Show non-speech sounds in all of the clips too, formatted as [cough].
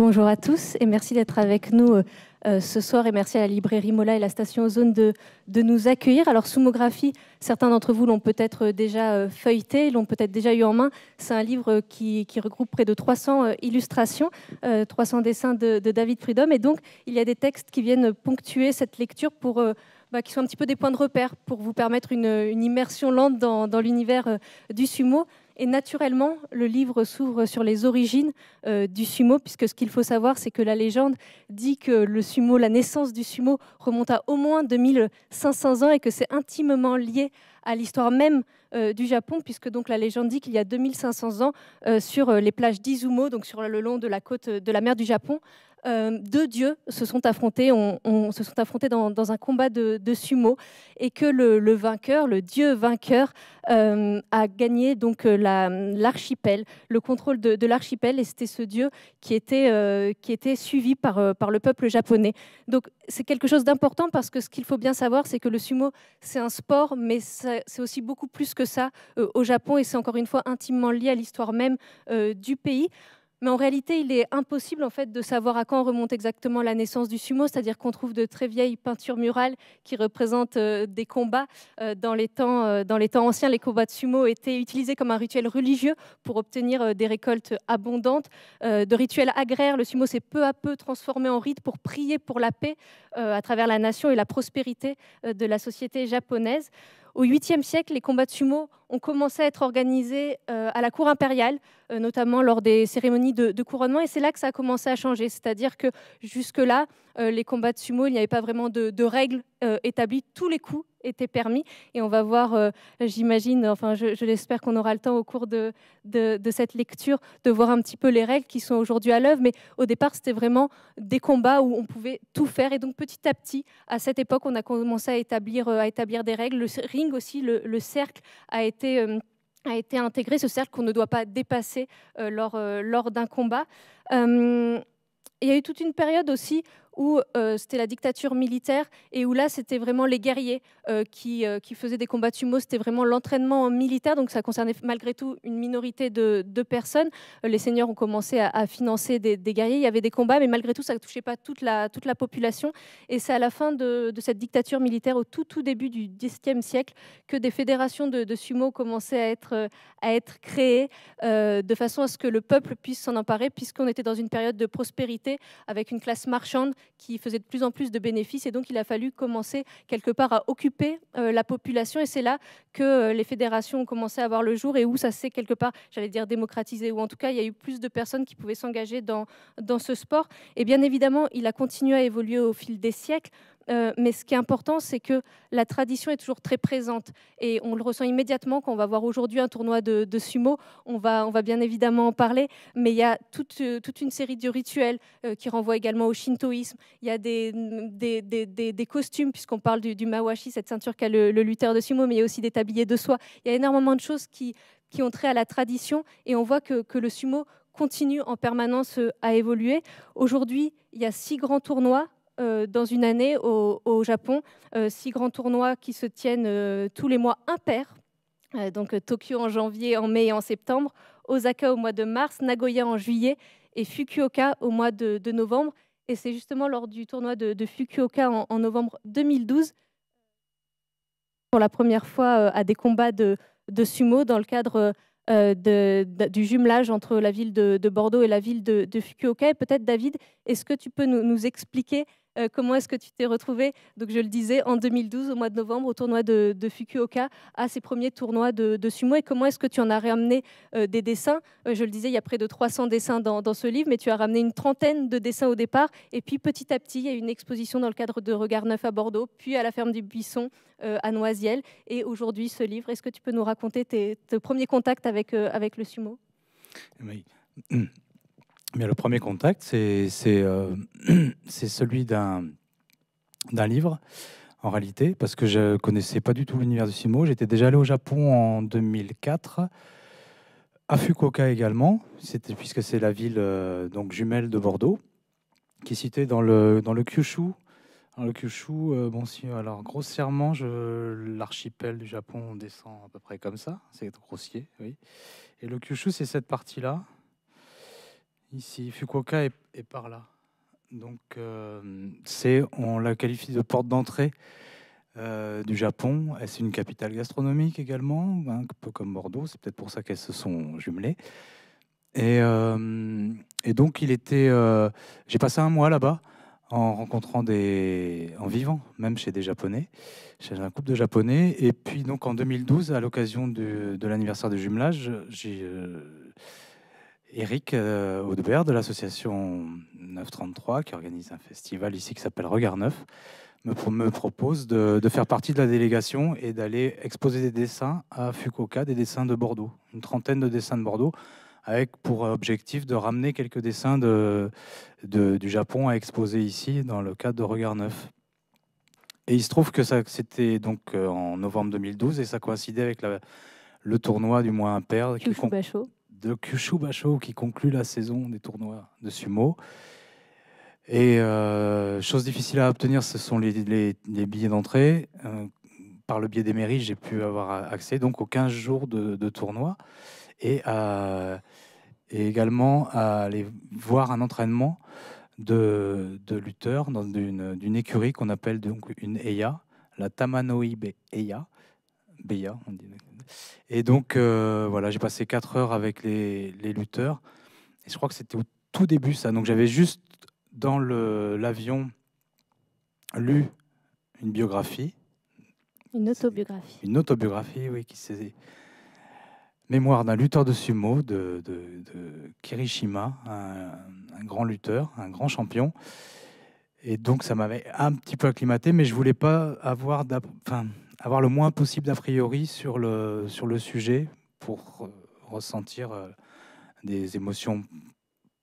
Bonjour à tous et merci d'être avec nous euh, euh, ce soir et merci à la librairie Mola et la station Ozone de, nous accueillir. Alors, Sumographie, certains d'entre vous l'ont peut-être euh, déjà feuilleté, l'ont peut-être déjà eu en main. C'est un livre qui, regroupe près de 300 illustrations, 300 dessins de, David Freedom. Et donc, il y a des textes qui viennent ponctuer cette lecture pour... Bah, qui sont un petit peu des points de repère pour vous permettre une, immersion lente dans l'univers du sumo. Et naturellement, le livre s'ouvre sur les origines euh, du sumo, puisque ce qu'il faut savoir, c'est que la légende dit que le sumo, la naissance du sumo, remonte à au moins 2500 ans et que c'est intimement lié à l'histoire même euh, du Japon, puisque donc la légende dit qu'il y a 2500 ans, euh, sur les plages d'Izumo, donc sur le long de la côte de la mer du Japon, euh, deux dieux se sont affrontés, on, se sont affrontés dans, un combat de, sumo, et que le, vainqueur, le dieu vainqueur, euh, a gagné donc euh, l'archipel, le contrôle de, l'archipel, et c'était ce dieu qui était, qui était suivi par, par le peuple japonais. Donc c'est quelque chose d'important parce que ce qu'il faut bien savoir, c'est que le sumo, c'est un sport, mais c'est aussi beaucoup plus que ça au Japon, et c'est encore une fois intimement lié à l'histoire même du pays. Mais en réalité, il est impossible en fait de savoir à quand remonte exactement la naissance du sumo, c'est-à-dire qu'on trouve de très vieilles peintures murales qui représentent euh, des combats euh, dans, les temps, euh, dans les temps anciens. Les combats de sumo étaient utilisés comme un rituel religieux pour obtenir des récoltes abondantes. de rituels agraires, le sumo s'est peu à peu transformé en rite pour prier pour la paix à travers la nation et la prospérité de la société japonaise. Au 8e siècle, les combats de sumo ont commencé à être organisés euh, à la cour impériale, euh, notamment lors des cérémonies de, de couronnement, et c'est là que ça a commencé à changer. C'est-à-dire que jusque-là, euh, les combats de sumo, il n'y avait pas vraiment de, règles euh, établies. Tous les coups étaient permis. Et on va voir, euh, j'imagine, enfin, je, l'espère qu'on aura le temps au cours de, cette lecture de voir un petit peu les règles qui sont aujourd'hui à l'œuvre. Mais au départ, c'était vraiment des combats où on pouvait tout faire. Et donc, petit à petit, à cette époque, on a commencé à établir, des règles. Le ring aussi, le, cercle a été intégré ce cercle qu'on ne doit pas dépasser lors, d'un combat. il y a eu toute une période aussi où euh, c'était la dictature militaire et où là, c'était vraiment les guerriers euh, qui, euh, qui, faisaient des combats sumo. C'était vraiment l'entraînement militaire, donc ça concernait malgré tout une minorité de, de personnes. les seigneurs ont commencé à, financer des, des, guerriers. Il y avait des combats, mais malgré tout, ça ne touchait pas toute la, toute la population. Et c'est à la fin de, de, cette dictature militaire, au tout, tout début du Xe siècle, que des fédérations de, de sumo commençaient à être, à être créées de façon à ce que le peuple puisse s'en emparer, puisqu'on était dans une période de prospérité avec une classe marchande qui faisait de plus en plus de bénéfices. Et donc, il a fallu commencer quelque part à occuper euh, la population. Et c'est là que euh, les fédérations ont commencé à voir le jour et où ça s'est quelque part, j'allais dire, démocratisé. Ou en tout cas, il y a eu plus de personnes qui pouvaient s'engager dans, dans ce sport. Et bien évidemment, il a continué à évoluer au fil des siècles. Euh, mais ce qui est important, c'est que la tradition est toujours très présente. Et on le ressent immédiatement quand on va voir aujourd'hui un tournoi de, sumo. On va, bien évidemment en parler. Mais il y a toute, euh, une série de rituels euh, qui renvoient également au shintoïsme. Il y a des, costumes, puisqu'on parle du, mawashi, cette ceinture qu'a le, le lutteur de sumo, mais il y a aussi des tabliers de soie. Il y a énormément de choses qui, ont trait à la tradition. Et on voit que le sumo continue en permanence à évoluer. Aujourd'hui, il y a six grands tournois euh, dans une année au, Japon, euh, six grands tournois qui se tiennent euh, tous les mois impairs, donc Tokyo en janvier, en mai et en septembre, Osaka au mois de mars, Nagoya en juillet et Fukuoka au mois de, novembre. Et c'est justement lors du tournoi de, Fukuoka en, novembre 2012, pour la première fois à des combats de, sumo dans le cadre du jumelage entre la ville de, Bordeaux et la ville de, Fukuoka. Et peut-être, David, est-ce que tu peux nous expliquer euh, comment est-ce que tu t'es retrouvé Donc, je le disais, en 2012, au mois de novembre, au tournoi de, Fukuoka, à ses premiers tournois de, sumo. Et comment est-ce que tu en as ramené euh, des dessins euh, Je le disais, il y a près de 300 dessins dans, ce livre, mais tu as ramené une trentaine de dessins au départ. Et puis, petit à petit, il y a eu une exposition dans le cadre de Regard Neuf à Bordeaux, puis à la ferme du Buisson à Noisiel. Et aujourd'hui, ce livre, est-ce que tu peux nous raconter tes, premiers contacts avec, avec le sumo eh ben, [clears throat] Mais le premier contact, c'est euh, [clears throat] celui d'un livre, en réalité, parce que je connaissais pas du tout l'univers du Simo. J'étais déjà allé au Japon en 2004, à Fukuoka également, puisque c'est la ville euh, donc jumelle de Bordeaux, qui est citée dans le, dans le Kyushu. le Kyushu, euh, bon, si, alors grossièrement, l'archipel du Japon descend à peu près comme ça, c'est grossier, oui. Et le Kyushu, c'est cette partie-là, Ici, Fukuoka est, par là. Donc, euh, c'est, on la qualifie de porte d'entrée euh, du Japon. C'est une capitale gastronomique également, un peu comme Bordeaux. C'est peut-être pour ça qu'elles se sont jumelées. Et, euh, et donc, il était. j'ai passé un mois là-bas en rencontrant des, en vivant même chez des Japonais, chez un couple de Japonais. Et puis donc en 2012, à l'occasion de l'anniversaire du jumelage, j'ai Eric euh, Audebert de l'association 933 qui organise un festival ici qui s'appelle Regard Neuf me, propose de, faire partie de la délégation et d'aller exposer des dessins à Fukuoka, des dessins de Bordeaux, une trentaine de dessins de Bordeaux avec pour objectif de ramener quelques dessins de, du Japon à exposer ici dans le cadre de Regard Neuf. Et il se trouve que c'était donc euh, en novembre 2012 et ça coïncidait avec le tournoi du mois impair. pas chaud de Kyushu Basho qui conclut la saison des tournois de sumo. Et euh, chose difficile à obtenir, ce sont les, les, billets d'entrée. Euh, par le biais des mairies, j'ai pu avoir accès donc aux 15 jours de, tournoi et, également à aller voir un entraînement de, lutteurs dans une, d'une écurie qu'on appelle donc une EIA, la Tamanoi EIA. Beia, on dit et donc, euh, voilà, j'ai passé 4 heures avec les, lutteurs. Et je crois que c'était au tout début, ça. Donc, j'avais juste dans l'avion lu une biographie. Une autobiographie. Une autobiographie, oui, qui s'est. Mémoire d'un lutteur de sumo, de, Kirishima, un, grand lutteur, un grand champion. Et donc, ça m'avait un petit peu acclimaté, mais je voulais pas avoir. Enfin, avoir le moins possible d'a priori sur le, sur le sujet pour euh, ressentir euh, des émotions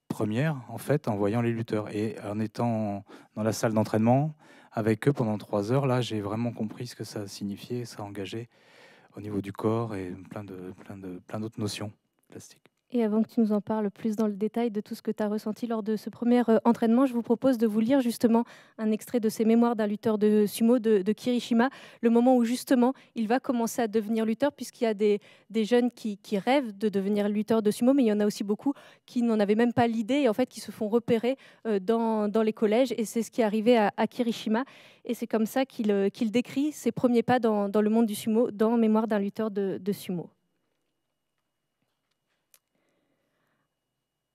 premières en fait en voyant les lutteurs et en étant dans la salle d'entraînement avec eux pendant trois heures là j'ai vraiment compris ce que ça signifiait ça engageait au niveau du corps et plein de plein de plein d'autres notions plastiques et avant que tu nous en parles plus dans le détail de tout ce que tu as ressenti lors de ce premier euh, entraînement, je vous propose de vous lire justement un extrait de ses mémoires d'un lutteur de sumo de, Kirishima, le moment où justement il va commencer à devenir lutteur, puisqu'il y a des, jeunes qui, rêvent de devenir lutteur de sumo, mais il y en a aussi beaucoup qui n'en avaient même pas l'idée et en fait qui se font repérer euh, dans, les collèges. Et c'est ce qui est arrivé à, Kirishima. Et c'est comme ça qu'il euh, décrit ses premiers pas dans, le monde du sumo dans Mémoire d'un lutteur de sumo.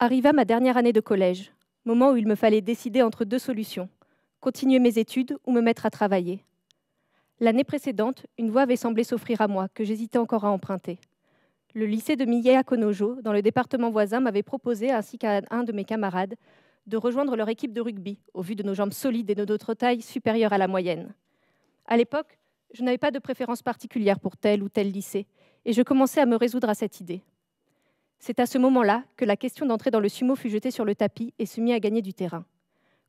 Arriva ma dernière année de collège, moment où il me fallait décider entre deux solutions, continuer mes études ou me mettre à travailler. L'année précédente, une voie avait semblé s'offrir à moi, que j'hésitais encore à emprunter. Le lycée de Millet à Konojo, dans le département voisin, m'avait proposé, ainsi qu'à un de mes camarades, de rejoindre leur équipe de rugby, au vu de nos jambes solides et de notre taille supérieure à la moyenne. À l'époque, je n'avais pas de préférence particulière pour tel ou tel lycée, et je commençais à me résoudre à cette idée. C'est à ce moment-là que la question d'entrer dans le sumo fut jetée sur le tapis et se mit à gagner du terrain,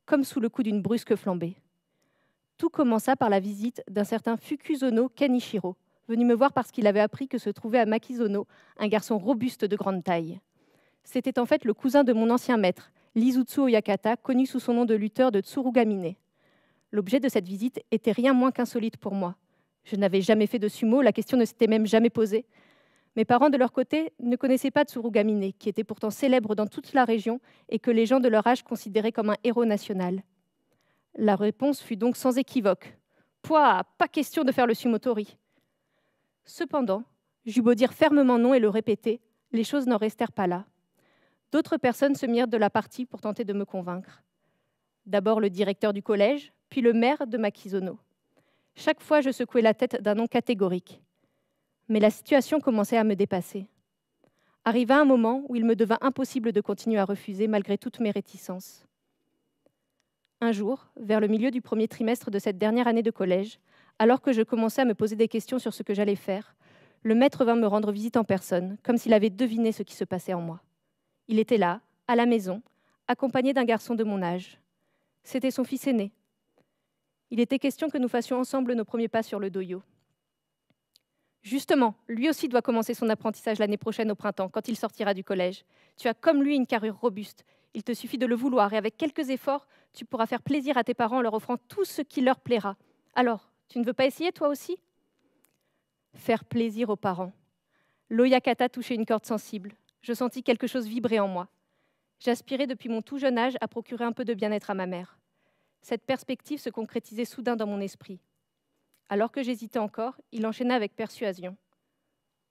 comme sous le coup d'une brusque flambée. Tout commença par la visite d'un certain Fukuzono Kanishiro, venu me voir parce qu'il avait appris que se trouvait à Makizono un garçon robuste de grande taille. C'était en fait le cousin de mon ancien maître, Lizutsu Oyakata, connu sous son nom de lutteur de Tsurugamine. L'objet de cette visite était rien moins qu'insolite pour moi. Je n'avais jamais fait de sumo, la question ne s'était même jamais posée, mes parents, de leur côté, ne connaissaient pas Tsurugamine, qui était pourtant célèbre dans toute la région et que les gens de leur âge considéraient comme un héros national. La réponse fut donc sans équivoque. Pouah, pas question de faire le sumotori. Cependant, j'eus beau dire fermement non et le répéter, les choses n'en restèrent pas là. D'autres personnes se mirent de la partie pour tenter de me convaincre. D'abord le directeur du collège, puis le maire de Makizono. Chaque fois, je secouais la tête d'un nom catégorique mais la situation commençait à me dépasser. Arriva un moment où il me devint impossible de continuer à refuser malgré toutes mes réticences. Un jour, vers le milieu du premier trimestre de cette dernière année de collège, alors que je commençais à me poser des questions sur ce que j'allais faire, le maître vint me rendre visite en personne, comme s'il avait deviné ce qui se passait en moi. Il était là, à la maison, accompagné d'un garçon de mon âge. C'était son fils aîné. Il était question que nous fassions ensemble nos premiers pas sur le doyo. Justement, lui aussi doit commencer son apprentissage l'année prochaine au printemps, quand il sortira du collège. Tu as comme lui une carrure robuste. Il te suffit de le vouloir et avec quelques efforts, tu pourras faire plaisir à tes parents en leur offrant tout ce qui leur plaira. Alors, tu ne veux pas essayer toi aussi Faire plaisir aux parents. L'Oyakata touchait une corde sensible. Je sentis quelque chose vibrer en moi. J'aspirais depuis mon tout jeune âge à procurer un peu de bien-être à ma mère. Cette perspective se concrétisait soudain dans mon esprit. Alors que j'hésitais encore, il enchaîna avec persuasion.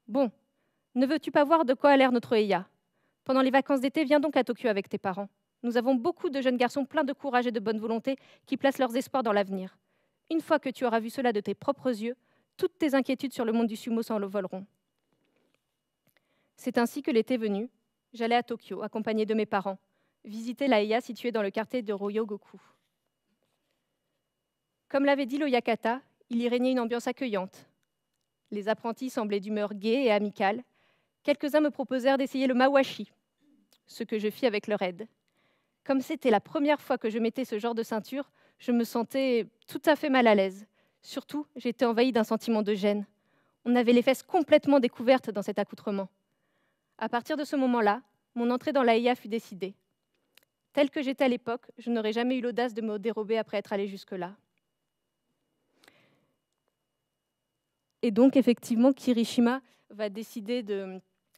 Bon, ne veux-tu pas voir de quoi a l'air notre Eya Pendant les vacances d'été, viens donc à Tokyo avec tes parents. Nous avons beaucoup de jeunes garçons pleins de courage et de bonne volonté qui placent leurs espoirs dans l'avenir. Une fois que tu auras vu cela de tes propres yeux, toutes tes inquiétudes sur le monde du sumo s'envoleront. C'est ainsi que l'été venu, j'allais à Tokyo, accompagné de mes parents, visiter la Eya située dans le quartier de Ryogoku. Comme l'avait dit l'Oyakata, il y régnait une ambiance accueillante. Les apprentis semblaient d'humeur gaie et amicale. Quelques-uns me proposèrent d'essayer le mawashi, ce que je fis avec leur aide. Comme c'était la première fois que je mettais ce genre de ceinture, je me sentais tout à fait mal à l'aise. Surtout, j'étais envahie d'un sentiment de gêne. On avait les fesses complètement découvertes dans cet accoutrement. À partir de ce moment-là, mon entrée dans l'AIA fut décidée. Telle que j'étais à l'époque, je n'aurais jamais eu l'audace de me dérober après être allée jusque-là. Et donc, effectivement, Kirishima va décider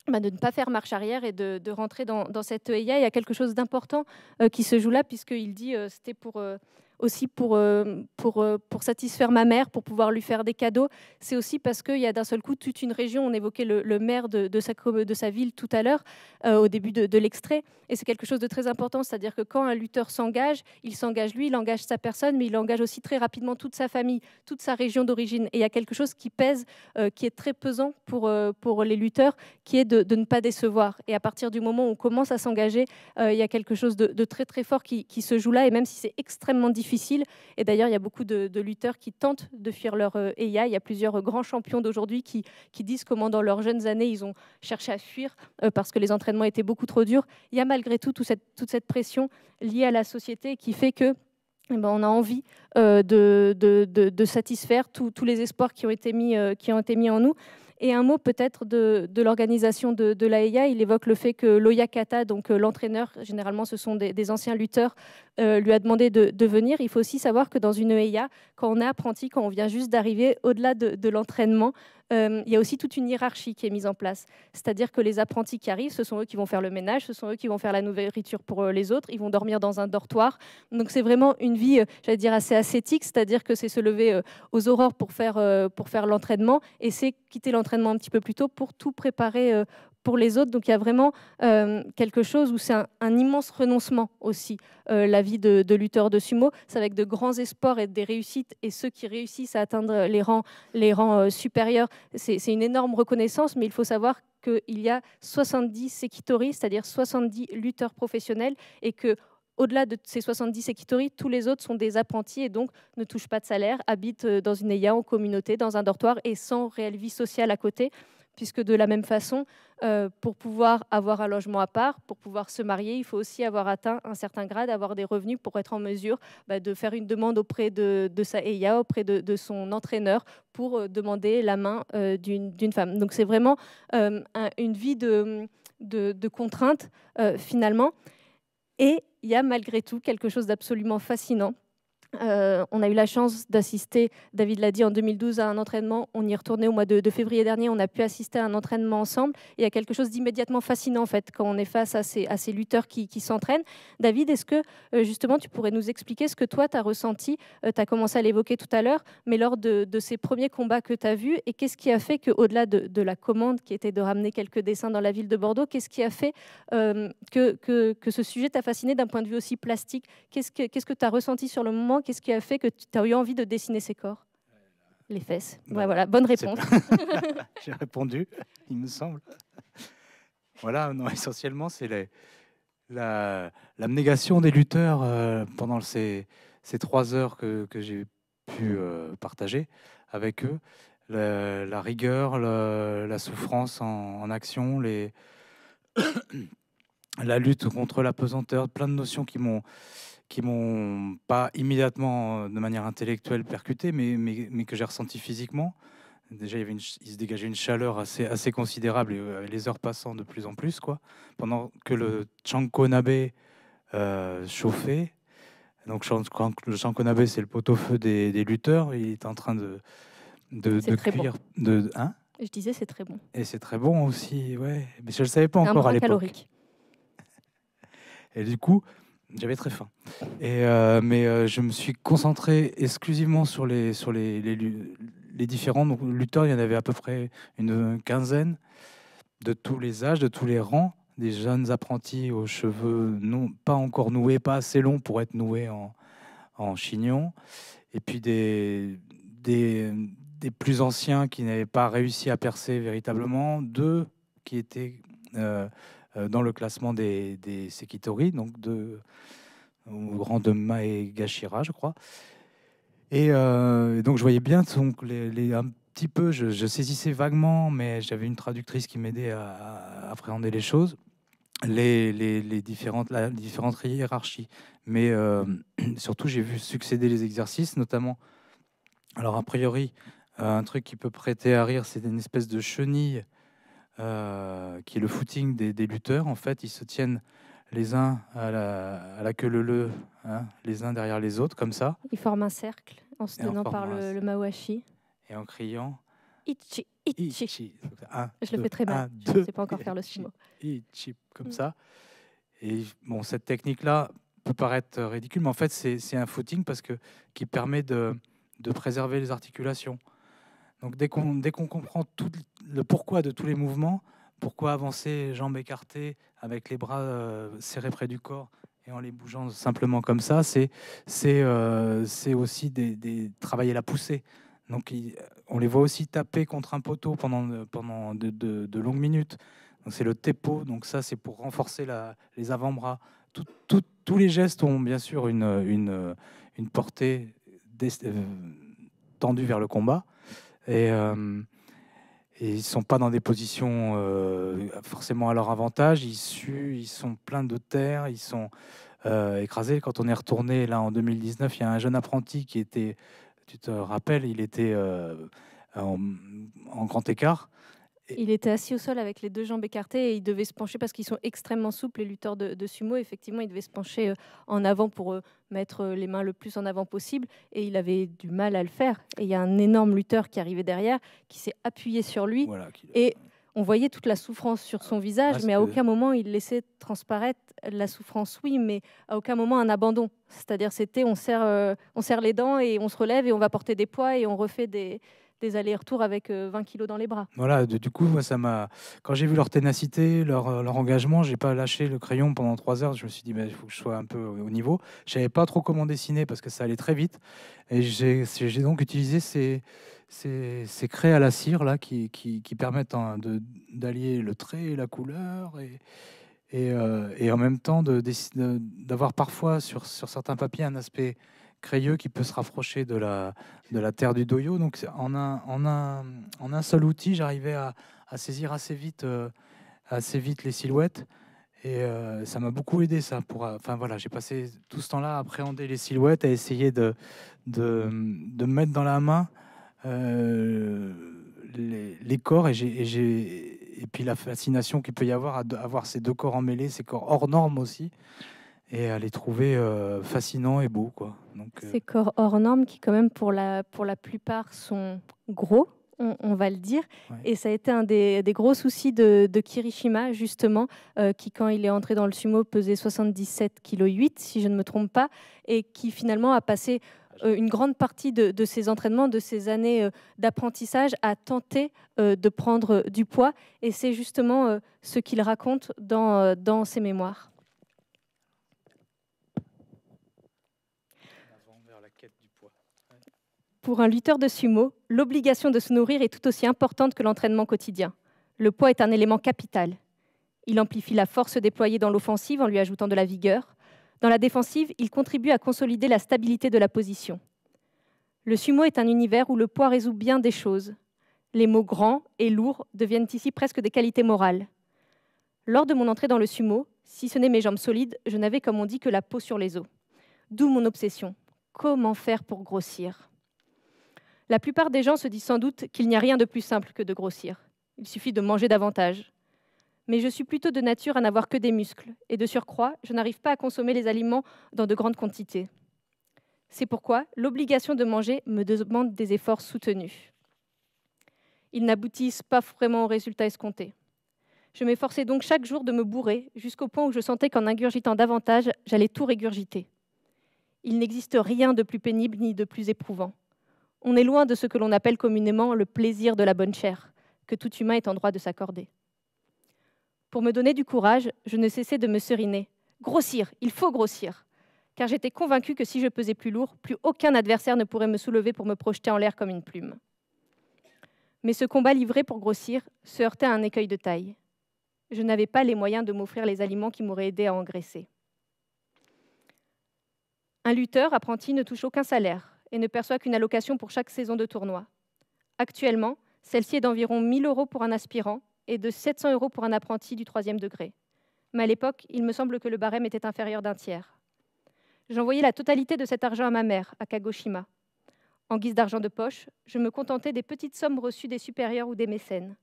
bah, de, ne pas faire marche arrière et de, rentrer dans, cette EIA. Il y a quelque chose d'important euh, qui se joue là, puisqu'il dit euh, c'était pour. Euh, aussi pour, euh, pour, euh, pour satisfaire ma mère, pour pouvoir lui faire des cadeaux. C'est aussi parce qu'il y a d'un seul coup toute une région. On évoquait le, le maire de, de, sa, de sa ville tout à l'heure, euh, au début de, l'extrait. Et c'est quelque chose de très important. C'est-à-dire que quand un lutteur s'engage, il s'engage lui, il engage sa personne, mais il engage aussi très rapidement toute sa famille, toute sa région d'origine. Et il y a quelque chose qui pèse, qui est très pesant pour, pour les lutteurs, qui est de, de, ne pas décevoir. Et à partir du moment où on commence à s'engager, il y a quelque chose de, de très très fort qui, qui se joue là. Et même si c'est extrêmement difficile, difficile. Et d'ailleurs, il y a beaucoup de, lutteurs qui tentent de fuir leur EIA. Euh, il y a plusieurs euh, grands champions d'aujourd'hui qui, disent comment, dans leurs jeunes années, ils ont cherché à fuir euh, parce que les entraînements étaient beaucoup trop durs. Il y a malgré tout, toute cette pression liée à la société qui fait que eh ben, on a envie de, satisfaire tous les espoirs qui ont été mis en nous. Et un mot peut-être de, l'organisation de, de Il évoque le fait que l'Oyakata, donc euh, l'entraîneur, généralement ce sont des, anciens lutteurs, euh, lui a demandé de, de, venir. Il faut aussi savoir que dans une EIA, quand on est apprenti, quand on vient juste d'arriver, au-delà de, l'entraînement, euh, il y a aussi toute une hiérarchie qui est mise en place. C'est-à-dire que les apprentis qui arrivent, ce sont eux qui vont faire le ménage, ce sont eux qui vont faire la nourriture pour euh, les autres, ils vont dormir dans un dortoir. Donc c'est vraiment une vie, euh, j'allais dire, assez ascétique, c'est-à-dire que c'est se lever aux aurores pour faire, pour faire l'entraînement et c'est quitter l'entraînement un petit peu plus tôt pour tout préparer pour les autres. Donc il y a vraiment euh, quelque chose où c'est un, immense renoncement aussi, euh, la vie de, de, lutteur de sumo. C'est avec de grands espoirs et des réussites, et ceux qui réussissent à atteindre les rangs, les rangs euh, supérieurs, c'est une énorme reconnaissance, mais il faut savoir qu'il y a 70 sekitori, c'est-à-dire 70 lutteurs professionnels, et que au-delà de ces 70 sekitori, tous les autres sont des apprentis et donc ne touchent pas de salaire, habitent dans une EIA en communauté, dans un dortoir et sans réelle vie sociale à côté puisque de la même façon, euh, pour pouvoir avoir un logement à part, pour pouvoir se marier, il faut aussi avoir atteint un certain grade, avoir des revenus pour être en mesure bah, de faire une demande auprès de, sa EIA, auprès de, son entraîneur, pour euh, demander la main euh, d'une femme. Donc c'est vraiment une vie de, de contraintes, finalement. Et il y a malgré tout quelque chose d'absolument fascinant euh, on a eu la chance d'assister, David l'a dit, en 2012 à un entraînement. On y est retourné au mois de, février dernier. On a pu assister à un entraînement ensemble. Il y a quelque chose d'immédiatement fascinant, en fait, quand on est face à ces, lutteurs qui, s'entraînent. David, est-ce que, euh, justement, tu pourrais nous expliquer ce que toi, tu as ressenti euh, Tu as commencé à l'évoquer tout à l'heure, mais lors de, ces premiers combats que tu as vus, et qu'est-ce qui a fait quau delà de, la commande qui était de ramener quelques dessins dans la ville de Bordeaux, qu'est-ce qui a fait que, ce sujet t'a fasciné d'un point de vue aussi plastique Qu'est-ce que tu as ressenti sur le moment qu'est-ce qui a fait que tu as eu envie de dessiner ces corps Les fesses. Bah, voilà, bonne réponse. [laughs] [laughs] J'ai répondu, il me semble. Voilà, non, essentiellement, c'est l'abnégation la, des lutteurs euh, pendant ces, ces, trois heures que, j'ai pu euh, partager avec eux. La, rigueur, la, souffrance en, en, action, les [coughs] la lutte contre la pesanteur, plein de notions qui m'ont qui m'ont pas immédiatement euh, de manière intellectuelle percuté, mais, mais, mais que j'ai ressenti physiquement. Déjà, il, y avait se dégageait une chaleur assez, assez considérable, euh, les heures passant de plus en plus, quoi. Pendant que le mmh. Chankonabe euh, chauffait, donc le Chankonabe, c'est le poteau feu des, lutteurs, il est en train de, de, cuire. De, hein Je disais, c'est très bon. Et c'est très bon aussi, ouais. Mais je ne le savais pas encore à l'époque. calorique. [laughs] Et du coup, j'avais très faim. Et, euh, mais euh, je me suis concentré exclusivement sur les, sur les, les, différents lutteurs. Il y en avait à peu près une quinzaine de tous les âges, de tous les rangs. Des jeunes apprentis aux cheveux non, pas encore noués, pas assez longs pour être noués en, chignon. Et puis des, des, plus anciens qui n'avaient pas réussi à percer véritablement. Deux qui étaient euh, euh, dans le classement des, des Sekitori, donc de, au rang de Maegashira, je crois. Et euh, donc je voyais bien donc, les, un petit peu, je, saisissais vaguement, mais j'avais une traductrice qui m'aidait à, appréhender les choses, les, différentes, la, différentes hiérarchies. Mais euh, [clears throat] surtout, j'ai vu succéder les exercices, notamment, alors a priori, un truc qui peut prêter à rire, c'est une espèce de chenille euh, qui est le footing des, lutteurs. En fait, ils se tiennent les uns à la, queue le hein, les uns derrière les autres, comme ça. Ils forment un cercle en se tenant par le, mawashi. Et en criant Ichi, Ichi. Je le fais très mal, je ne sais pas encore faire le sumo. Ichi, comme mm. ça. Et bon, cette technique-là peut paraître ridicule, mais en fait, c'est un footing parce que, qui permet de préserver les articulations dès qu'on comprend tout le pourquoi de tous les mouvements, pourquoi avancer jambes écartées avec les bras euh, serrés près du corps et en les bougeant simplement comme ça, c'est euh, aussi des, travailler la poussée. Donc on les voit aussi taper contre un poteau pendant, pendant de, longues minutes. C'est le tepo, donc ça c'est pour renforcer la, les avant-bras. tous les gestes ont bien sûr une, une, portée euh, tendue vers le combat, euh, et, ils ne sont pas dans des positions euh, forcément à leur avantage. Ils, ils sont pleins de terre, ils sont euh, écrasés. Quand on est retourné là en 2019, il y a un jeune apprenti qui était, tu te rappelles, il était en, grand écart. Il était assis au sol avec les deux jambes écartées et il devait se pencher parce qu'ils sont extrêmement souples, les lutteurs de, sumo. Effectivement, il devait se pencher euh, en avant pour euh, mettre euh, les mains le plus en avant possible et il avait du mal à le faire. Et il y a un énorme lutteur qui arrivait derrière qui s'est appuyé sur lui. et on voyait toute la souffrance sur son ah, visage, mais à aucun moment il laissait transparaître la souffrance, oui, mais à aucun moment un abandon. C'est-à-dire, c'était on on serre les dents et on se relève et on va porter des poids et on refait des, des allers-retours avec 20 euh, kilos dans les bras. Voilà, du coup, ça m'a. Quand j'ai vu leur ténacité, leur, engagement, euh, engagement, j'ai pas lâché le crayon pendant trois heures. Je me suis dit, bah, il faut que je sois un peu au niveau. Je savais pas trop comment dessiner parce que ça allait très vite. Et j'ai donc utilisé ces, ces, à la cire là qui, permettent hein, d'allier le trait et la couleur. Et, et, euh, en même temps d'avoir parfois sur, sur certains papiers un aspect crayeux qui peut se rapprocher de la, de la terre du doyo. Donc en un, en un, en un seul outil, j'arrivais à, saisir assez vite, euh, assez vite les silhouettes. Et euh, ça m'a beaucoup aidé, ça. Pour, euh, enfin voilà, j'ai passé tout ce temps-là à appréhender les silhouettes, à essayer de, de, mettre dans la main les, corps. Et, j'ai, et puis la fascination qu'il peut y avoir à avoir ces deux corps emmêlés, ces corps hors normes aussi et à les trouver euh, fascinants et beaux. Quoi. Euh, Ces corps hors normes qui, quand même, pour la, pour la plupart, sont gros, on, va le dire. Et ça a été un des, des gros soucis de, de Kirishima, justement, euh, qui, quand il est entré dans le sumo, pesait 77,8 kg, si je ne me trompe pas, et qui, finalement, a passé une grande partie de, de, ses entraînements, de ses années d'apprentissage, à tenter de prendre du poids. Et c'est justement ce qu'il raconte dans, dans ses mémoires. Pour un lutteur de sumo, l'obligation de se nourrir est tout aussi importante que l'entraînement quotidien. Le poids est un élément capital. Il amplifie la force déployée dans l'offensive en lui ajoutant de la vigueur. Dans la défensive, il contribue à consolider la stabilité de la position. Le sumo est un univers où le poids résout bien des choses. Les mots grands et lourds deviennent ici presque des qualités morales. Lors de mon entrée dans le sumo, si ce n'est mes jambes solides, je n'avais comme on dit que la peau sur les os. D'où mon obsession. Comment faire pour grossir la plupart des gens se disent sans doute qu'il n'y a rien de plus simple que de grossir. Il suffit de manger davantage. Mais je suis plutôt de nature à n'avoir que des muscles, et de surcroît, je n'arrive pas à consommer les aliments dans de grandes quantités. C'est pourquoi l'obligation de manger me demande des efforts soutenus. Ils n'aboutissent pas vraiment aux résultats escomptés. Je m'efforçais donc chaque jour de me bourrer, jusqu'au point où je sentais qu'en ingurgitant davantage, j'allais tout régurgiter. Il n'existe rien de plus pénible ni de plus éprouvant on est loin de ce que l'on appelle communément le plaisir de la bonne chair, que tout humain est en droit de s'accorder. Pour me donner du courage, je ne cessais de me seriner. Grossir, il faut grossir, car j'étais convaincu que si je pesais plus lourd, plus aucun adversaire ne pourrait me soulever pour me projeter en l'air comme une plume. Mais ce combat livré pour grossir se heurtait à un écueil de taille. Je n'avais pas les moyens de m'offrir les aliments qui m'auraient aidé à engraisser. Un lutteur apprenti ne touche aucun salaire, et ne perçoit qu'une allocation pour chaque saison de tournoi. Actuellement, celle-ci est d'environ 1 000 euros pour un aspirant et de 700 euros pour un apprenti du troisième degré. Mais à l'époque, il me semble que le barème était inférieur d'un tiers. J'envoyais la totalité de cet argent à ma mère, à Kagoshima. En guise d'argent de poche, je me contentais des petites sommes reçues des supérieurs ou des mécènes.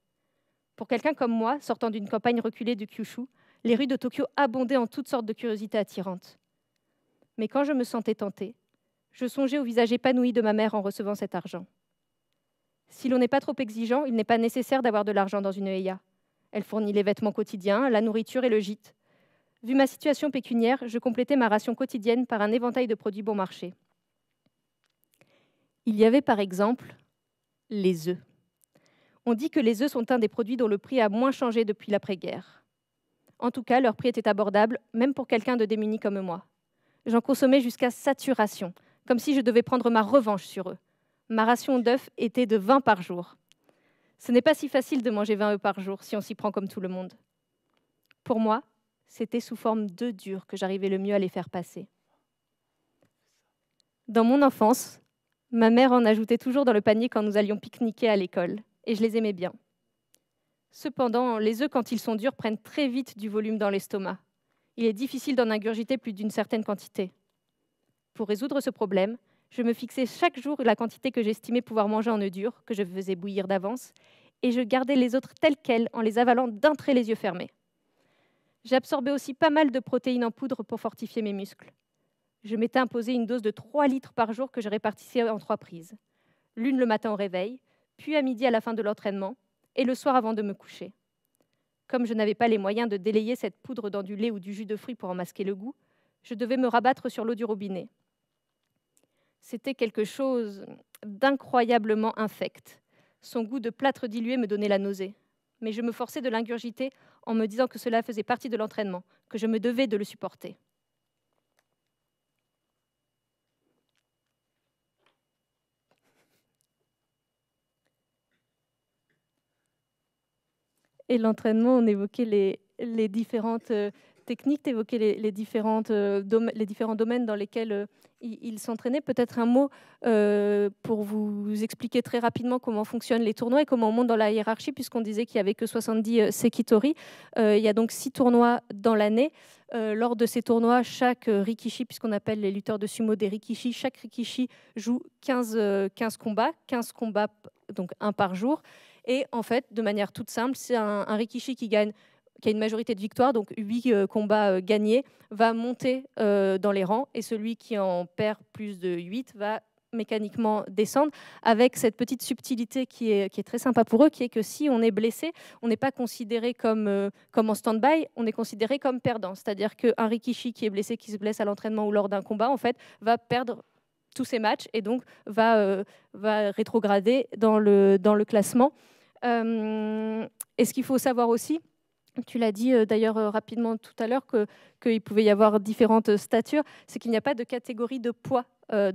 Pour quelqu'un comme moi, sortant d'une campagne reculée du Kyushu, les rues de Tokyo abondaient en toutes sortes de curiosités attirantes. Mais quand je me sentais tentée, je songeais au visage épanoui de ma mère en recevant cet argent. Si l'on n'est pas trop exigeant, il n'est pas nécessaire d'avoir de l'argent dans une EIA. Elle fournit les vêtements quotidiens, la nourriture et le gîte. Vu ma situation pécuniaire, je complétais ma ration quotidienne par un éventail de produits bon marché. Il y avait par exemple les œufs. On dit que les œufs sont un des produits dont le prix a moins changé depuis l'après-guerre. En tout cas, leur prix était abordable, même pour quelqu'un de démuni comme moi. J'en consommais jusqu'à saturation, comme si je devais prendre ma revanche sur eux. Ma ration d'œufs était de 20 par jour. Ce n'est pas si facile de manger 20 œufs par jour si on s'y prend comme tout le monde. Pour moi, c'était sous forme d'œufs durs que j'arrivais le mieux à les faire passer. Dans mon enfance, ma mère en ajoutait toujours dans le panier quand nous allions pique-niquer à l'école, et je les aimais bien. Cependant, les œufs, quand ils sont durs, prennent très vite du volume dans l'estomac. Il est difficile d'en ingurgiter plus d'une certaine quantité. Pour résoudre ce problème, je me fixais chaque jour la quantité que j'estimais pouvoir manger en œufs durs, que je faisais bouillir d'avance, et je gardais les autres telles quelles en les avalant d'un trait les yeux fermés. J'absorbais aussi pas mal de protéines en poudre pour fortifier mes muscles. Je m'étais imposé une dose de 3 litres par jour que je répartissais en trois prises. L'une le matin au réveil, puis à midi à la fin de l'entraînement, et le soir avant de me coucher. Comme je n'avais pas les moyens de délayer cette poudre dans du lait ou du jus de fruits pour en masquer le goût, je devais me rabattre sur l'eau du robinet. C'était quelque chose d'incroyablement infect. Son goût de plâtre dilué me donnait la nausée. Mais je me forçais de l'ingurgiter en me disant que cela faisait partie de l'entraînement, que je me devais de le supporter. Et l'entraînement, on évoquait les, les différentes euh, technique d'évoquer les, différentes, euh, les, différents domaines dans lesquels euh, il s'entraînait, Peut-être un mot euh, pour vous expliquer très rapidement comment fonctionnent les tournois et comment on monte dans la hiérarchie, puisqu'on disait qu'il n'y avait que 70 Sekitori. il y a donc six tournois dans l'année. lors de ces tournois, chaque Rikishi, puisqu'on appelle les lutteurs de sumo des Rikishi, chaque Rikishi joue 15, 15 combats, 15 combats, donc un par jour. Et en fait, de manière toute simple, c'est un Rikishi qui gagne qui a une majorité de victoires, donc 8 euh, combats euh, gagnés, va monter euh, dans les rangs et celui qui en perd plus de 8 va mécaniquement descendre, avec cette petite subtilité qui est, qui est, très sympa pour eux, qui est que si on est blessé, on n'est pas considéré comme, comme en stand-by, on est considéré comme perdant. C'est-à-dire qu'un Rikishi qui est blessé, qui se blesse à l'entraînement ou lors d'un combat, en fait, va perdre tous ses matchs et donc va, va rétrograder dans le, dans le classement. Euh, et ce qu'il faut savoir aussi, tu l'as dit euh, d'ailleurs euh, rapidement tout à l'heure qu'il pouvait y avoir différentes euh, statures, c'est qu'il n'y a pas de catégorie de poids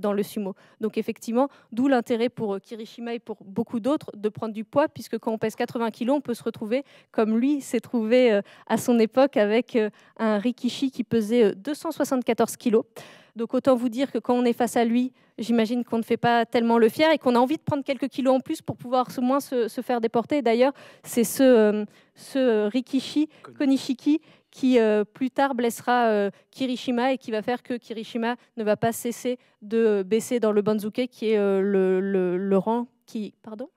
dans le sumo. Donc effectivement, d'où l'intérêt pour Kirishima et pour beaucoup d'autres de prendre du poids, puisque quand on pèse 80 kg, on peut se retrouver comme lui s'est trouvé à son époque avec un Rikishi qui pesait 274 kg. Donc autant vous dire que quand on est face à lui, j'imagine qu'on ne fait pas tellement le fier et qu'on a envie de prendre quelques kilos en plus pour pouvoir au moins se, faire déporter. D'ailleurs, c'est ce, euh, Rikishi Konishiki qui euh, plus tard blessera euh, Kirishima et qui va faire que Kirishima ne va pas cesser de baisser dans le Banzuke, qui est le, rang qui... Pardon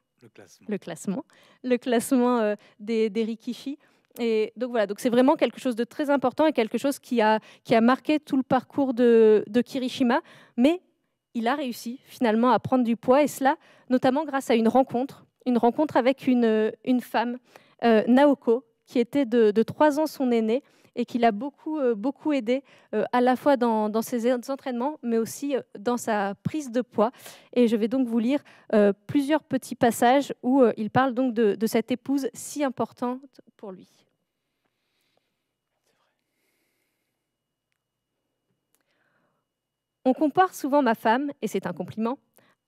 le classement. Le classement, des, des Rikishi. Et donc voilà, donc c'est vraiment quelque chose de très important et quelque chose qui a, marqué tout le parcours de, Kirishima. Mais il a réussi finalement à prendre du poids, et cela notamment grâce à une rencontre, une rencontre avec une, femme, euh, Naoko, qui était de, de 3 ans son aînée, et qui l'a beaucoup, euh, beaucoup aidé euh, à la fois dans, ses entraînements, mais aussi euh, dans sa prise de poids. Et je vais donc vous lire plusieurs petits passages où il parle donc de, de cette épouse si importante pour lui. On compare souvent ma femme, et c'est un compliment,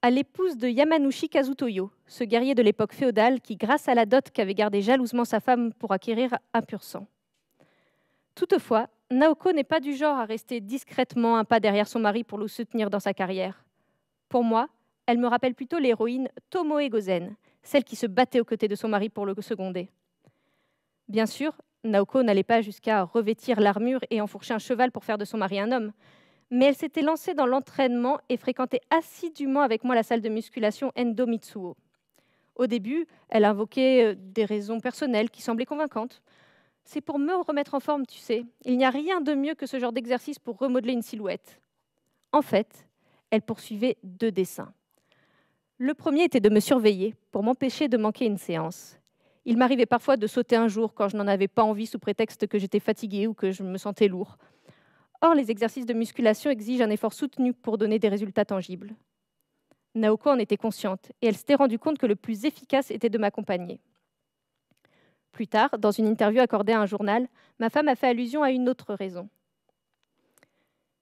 à l'épouse de Yamanouchi Kazutoyo, ce guerrier de l'époque féodale qui, grâce à la dot qu'avait gardée jalousement sa femme pour acquérir un pur sang. Toutefois, Naoko n'est pas du genre à rester discrètement un pas derrière son mari pour le soutenir dans sa carrière. Pour moi, elle me rappelle plutôt l'héroïne Tomoe Gozen, celle qui se battait aux côtés de son mari pour le seconder. Bien sûr, Naoko n'allait pas jusqu'à revêtir l'armure et enfourcher un cheval pour faire de son mari un homme, mais elle s'était lancée dans l'entraînement et fréquentait assidûment avec moi la salle de musculation Endo Mitsuo. Au début, elle invoquait euh, des raisons personnelles qui semblaient convaincantes, c'est pour me remettre en forme, tu sais. Il n'y a rien de mieux que ce genre d'exercice pour remodeler une silhouette. En fait, elle poursuivait deux dessins. Le premier était de me surveiller pour m'empêcher de manquer une séance. Il m'arrivait parfois de sauter un jour quand je n'en avais pas envie sous prétexte que j'étais fatiguée ou que je me sentais lourd. Or, les exercices de musculation exigent un effort soutenu pour donner des résultats tangibles. Naoko en était consciente et elle s'était rendue compte que le plus efficace était de m'accompagner. Plus tard, dans une interview accordée à un journal, ma femme a fait allusion à une autre raison.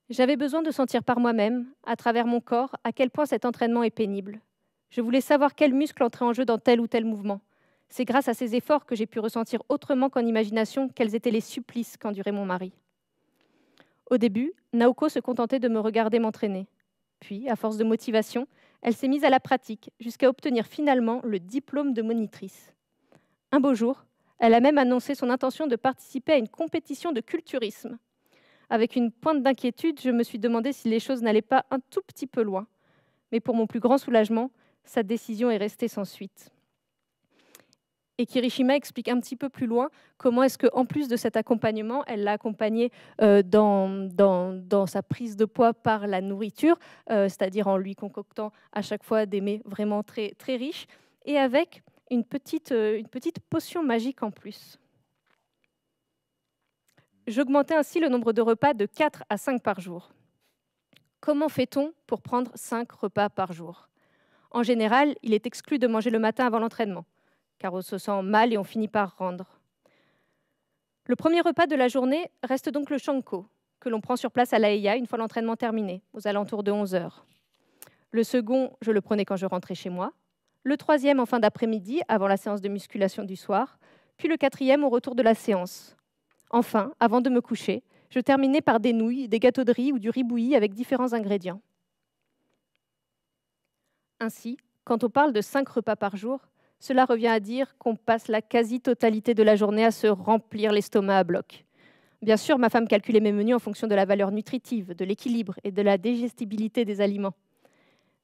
J'avais besoin de sentir par moi-même, à travers mon corps, à quel point cet entraînement est pénible. Je voulais savoir quel muscle entrait en jeu dans tel ou tel mouvement. C'est grâce à ces efforts que j'ai pu ressentir autrement qu'en imagination quels étaient les supplices qu'endurait mon mari. Au début, Naoko se contentait de me regarder m'entraîner. Puis, à force de motivation, elle s'est mise à la pratique jusqu'à obtenir finalement le diplôme de monitrice. Un beau jour, elle a même annoncé son intention de participer à une compétition de culturisme. Avec une pointe d'inquiétude, je me suis demandé si les choses n'allaient pas un tout petit peu loin. Mais pour mon plus grand soulagement, sa décision est restée sans suite. Et Kirishima explique un petit peu plus loin comment est-ce qu'en plus de cet accompagnement, elle l'a accompagné euh, dans, sa prise de poids par la nourriture, euh, c'est-à-dire en lui concoctant à chaque fois des mets vraiment très, très riches, et avec une petite, euh, une petite potion magique en plus. J'augmentais ainsi le nombre de repas de 4 à 5 par jour. Comment fait-on pour prendre 5 repas par jour En général, il est exclu de manger le matin avant l'entraînement, car on se sent mal et on finit par rendre. Le premier repas de la journée reste donc le shanko, que l'on prend sur place à l'AEIA une fois l'entraînement terminé, aux alentours de 11 heures. Le second, je le prenais quand je rentrais chez moi le troisième en fin d'après-midi, avant la séance de musculation du soir, puis le quatrième au retour de la séance. Enfin, avant de me coucher, je terminais par des nouilles, des gâteaux de riz ou du riz bouilli avec différents ingrédients. Ainsi, quand on parle de cinq repas par jour, cela revient à dire qu'on passe la quasi-totalité de la journée à se remplir l'estomac à bloc. Bien sûr, ma femme calculait mes menus en fonction de la valeur nutritive, de l'équilibre et de la digestibilité des aliments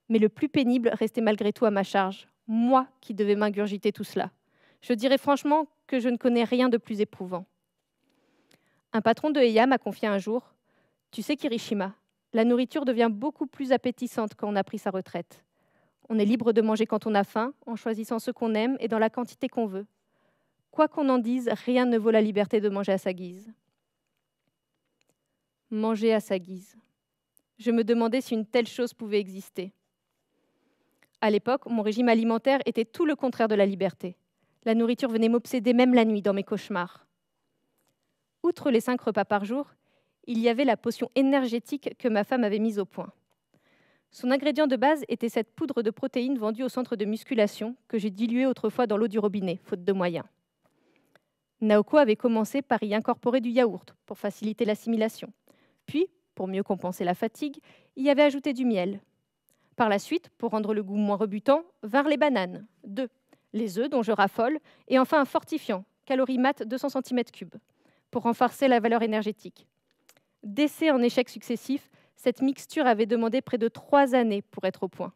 mais le plus pénible restait malgré tout à ma charge, moi qui devais m'ingurgiter tout cela. Je dirais franchement que je ne connais rien de plus éprouvant. Un patron de EIA m'a confié un jour Tu sais, Kirishima, la nourriture devient beaucoup plus appétissante quand on a pris sa retraite. On est libre de manger quand on a faim, en choisissant ce qu'on aime et dans la quantité qu'on veut. Quoi qu'on en dise, rien ne vaut la liberté de manger à sa guise. Manger à sa guise. Je me demandais si une telle chose pouvait exister. À l'époque, mon régime alimentaire était tout le contraire de la liberté. La nourriture venait m'obséder même la nuit dans mes cauchemars. Outre les cinq repas par jour, il y avait la potion énergétique que ma femme avait mise au point. Son ingrédient de base était cette poudre de protéines vendue au centre de musculation que j'ai diluée autrefois dans l'eau du robinet, faute de moyens. Naoko avait commencé par y incorporer du yaourt pour faciliter l'assimilation. Puis, pour mieux compenser la fatigue, y avait ajouté du miel, par la suite, pour rendre le goût moins rebutant, vinrent les bananes. deux, Les œufs, dont je raffole. Et enfin un fortifiant, calories mat 200 cm3, pour renforcer la valeur énergétique. Décès en échecs successifs, cette mixture avait demandé près de trois années pour être au point.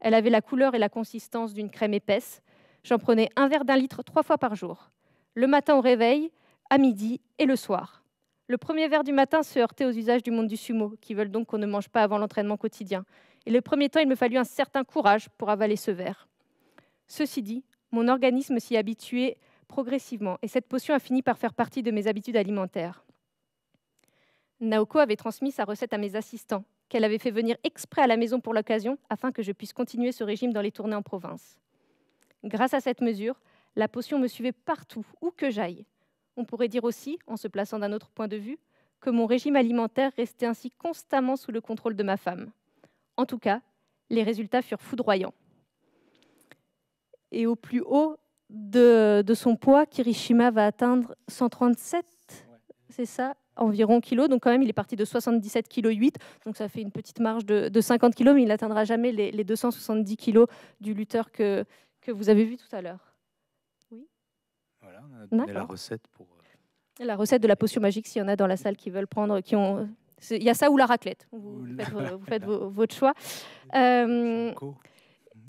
Elle avait la couleur et la consistance d'une crème épaisse. J'en prenais un verre d'un litre trois fois par jour. Le matin au réveil, à midi et le soir. Le premier verre du matin se heurtait aux usages du monde du sumo, qui veulent donc qu'on ne mange pas avant l'entraînement quotidien et le premier temps, il me fallut un certain courage pour avaler ce verre. Ceci dit, mon organisme s'y habituait progressivement, et cette potion a fini par faire partie de mes habitudes alimentaires. Naoko avait transmis sa recette à mes assistants, qu'elle avait fait venir exprès à la maison pour l'occasion, afin que je puisse continuer ce régime dans les tournées en province. Grâce à cette mesure, la potion me suivait partout, où que j'aille. On pourrait dire aussi, en se plaçant d'un autre point de vue, que mon régime alimentaire restait ainsi constamment sous le contrôle de ma femme. En tout cas, les résultats furent foudroyants. Et au plus haut de, son poids, Kirishima va atteindre 137, c'est ça, environ kilos. Donc quand même, il est parti de 77 kg 8, donc ça fait une petite marge de, 50 kg, mais il n'atteindra jamais les, 270 kg du lutteur que, vous avez vu tout à l'heure. Oui. Voilà, la recette pour. Euh, la recette de la potion magique, s'il y en a dans la salle qui veulent prendre, qui ont il y a ça ou la raclette. Vous, faites, votre choix. Euh,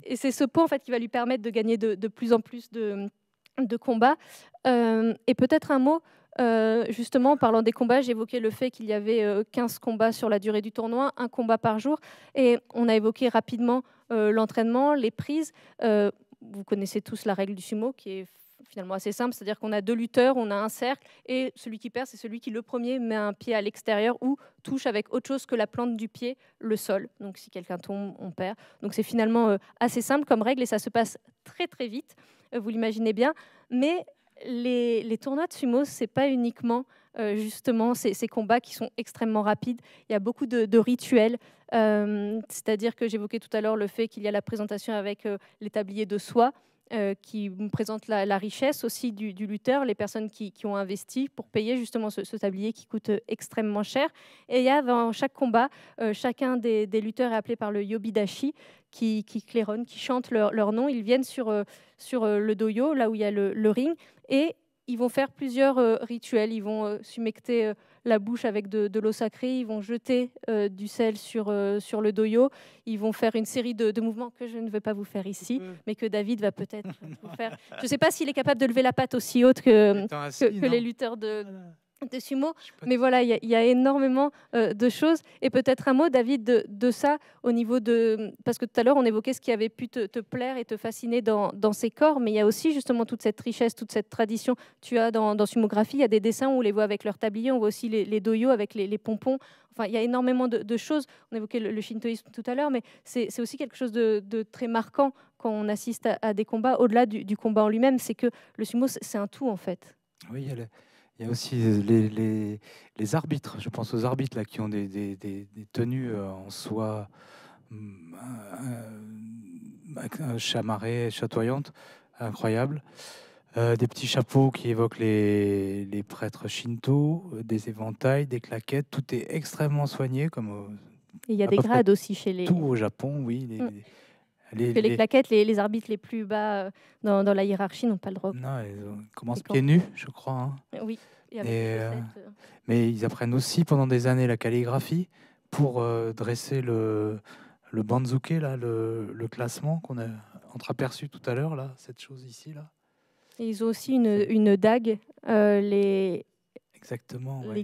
et c'est ce pot en fait, qui va lui permettre de gagner de, plus en plus de, de combats. Euh, et peut-être un mot, euh, justement, en parlant des combats, j'évoquais le fait qu'il y avait 15 combats sur la durée du tournoi, un combat par jour. Et on a évoqué rapidement l'entraînement, les prises. vous connaissez tous la règle du sumo qui est finalement assez simple, c'est-à-dire qu'on a deux lutteurs, on a un cercle, et celui qui perd, c'est celui qui le premier met un pied à l'extérieur ou touche avec autre chose que la plante du pied le sol. Donc si quelqu'un tombe, on perd. Donc c'est finalement euh, assez simple comme règle et ça se passe très très vite, euh, vous l'imaginez bien. Mais les, les, tournois de sumo, c'est pas uniquement euh, justement ces, combats qui sont extrêmement rapides. Il y a beaucoup de, rituels, c'est-à-dire que j'évoquais tout à l'heure le fait qu'il y a la présentation avec euh, de soie. Euh, qui nous présente la, richesse aussi du, lutteur, les personnes qui, ont investi pour payer justement ce, tablier qui coûte euh, extrêmement cher. Et il y a dans chaque combat, euh, chacun des, lutteurs est appelé par le Yobidashi qui, claironne, qui chante leur, nom. Ils viennent sur, le doyo, là où il y a le, ring, et ils vont faire plusieurs rituels. Ils vont sumecter la bouche avec de, l'eau sacrée, ils vont jeter euh, du sel sur, euh, sur le doyo, ils vont faire une série de, mouvements que je ne vais pas vous faire ici, mais que David va peut-être vous faire. Je ne sais pas s'il est capable de lever la patte aussi haute que les lutteurs de, de sumo. Mais voilà, il y, a énormément euh, de choses. Et peut-être un mot, David, de, ça au niveau de... Parce que tout à l'heure, on évoquait ce qui avait pu te, plaire et te fasciner dans, ces corps, mais il y a aussi justement toute cette richesse, toute cette tradition. Tu as dans, dans Sumographie, il y a des dessins où on les voit avec leur tablier, on voit aussi les, les doyos avec les, pompons. Enfin, il y a énormément de, choses. On évoquait le, shintoïsme tout à l'heure, mais c'est aussi quelque chose de, très marquant quand on assiste à, des combats, au-delà du, du combat en lui-même, c'est que le sumo, c'est un tout en fait. Oui, il y a le il y a aussi les, arbitres. Je pense aux arbitres là, qui ont des, tenues euh, en soie mm, euh, chamarrées, chatoyantes, incroyables. Euh, des petits chapeaux qui évoquent les, prêtres shinto, des éventails, des claquettes. Tout est extrêmement soigné. Comme il y a des grades aussi chez les. Tout au Japon, oui. Mm les, que les, les... les, arbitres les plus bas euh, dans, la hiérarchie n'ont pas le droit. Non, ils commencent pieds nus, je crois. Hein. Euh, oui. Euh, mais ils apprennent aussi pendant des années la calligraphie pour dresser le, le banzuke, là, le, classement qu'on a entreaperçu tout à l'heure, là, cette chose ici. Là. ils ont aussi une, dague, les, Exactement, les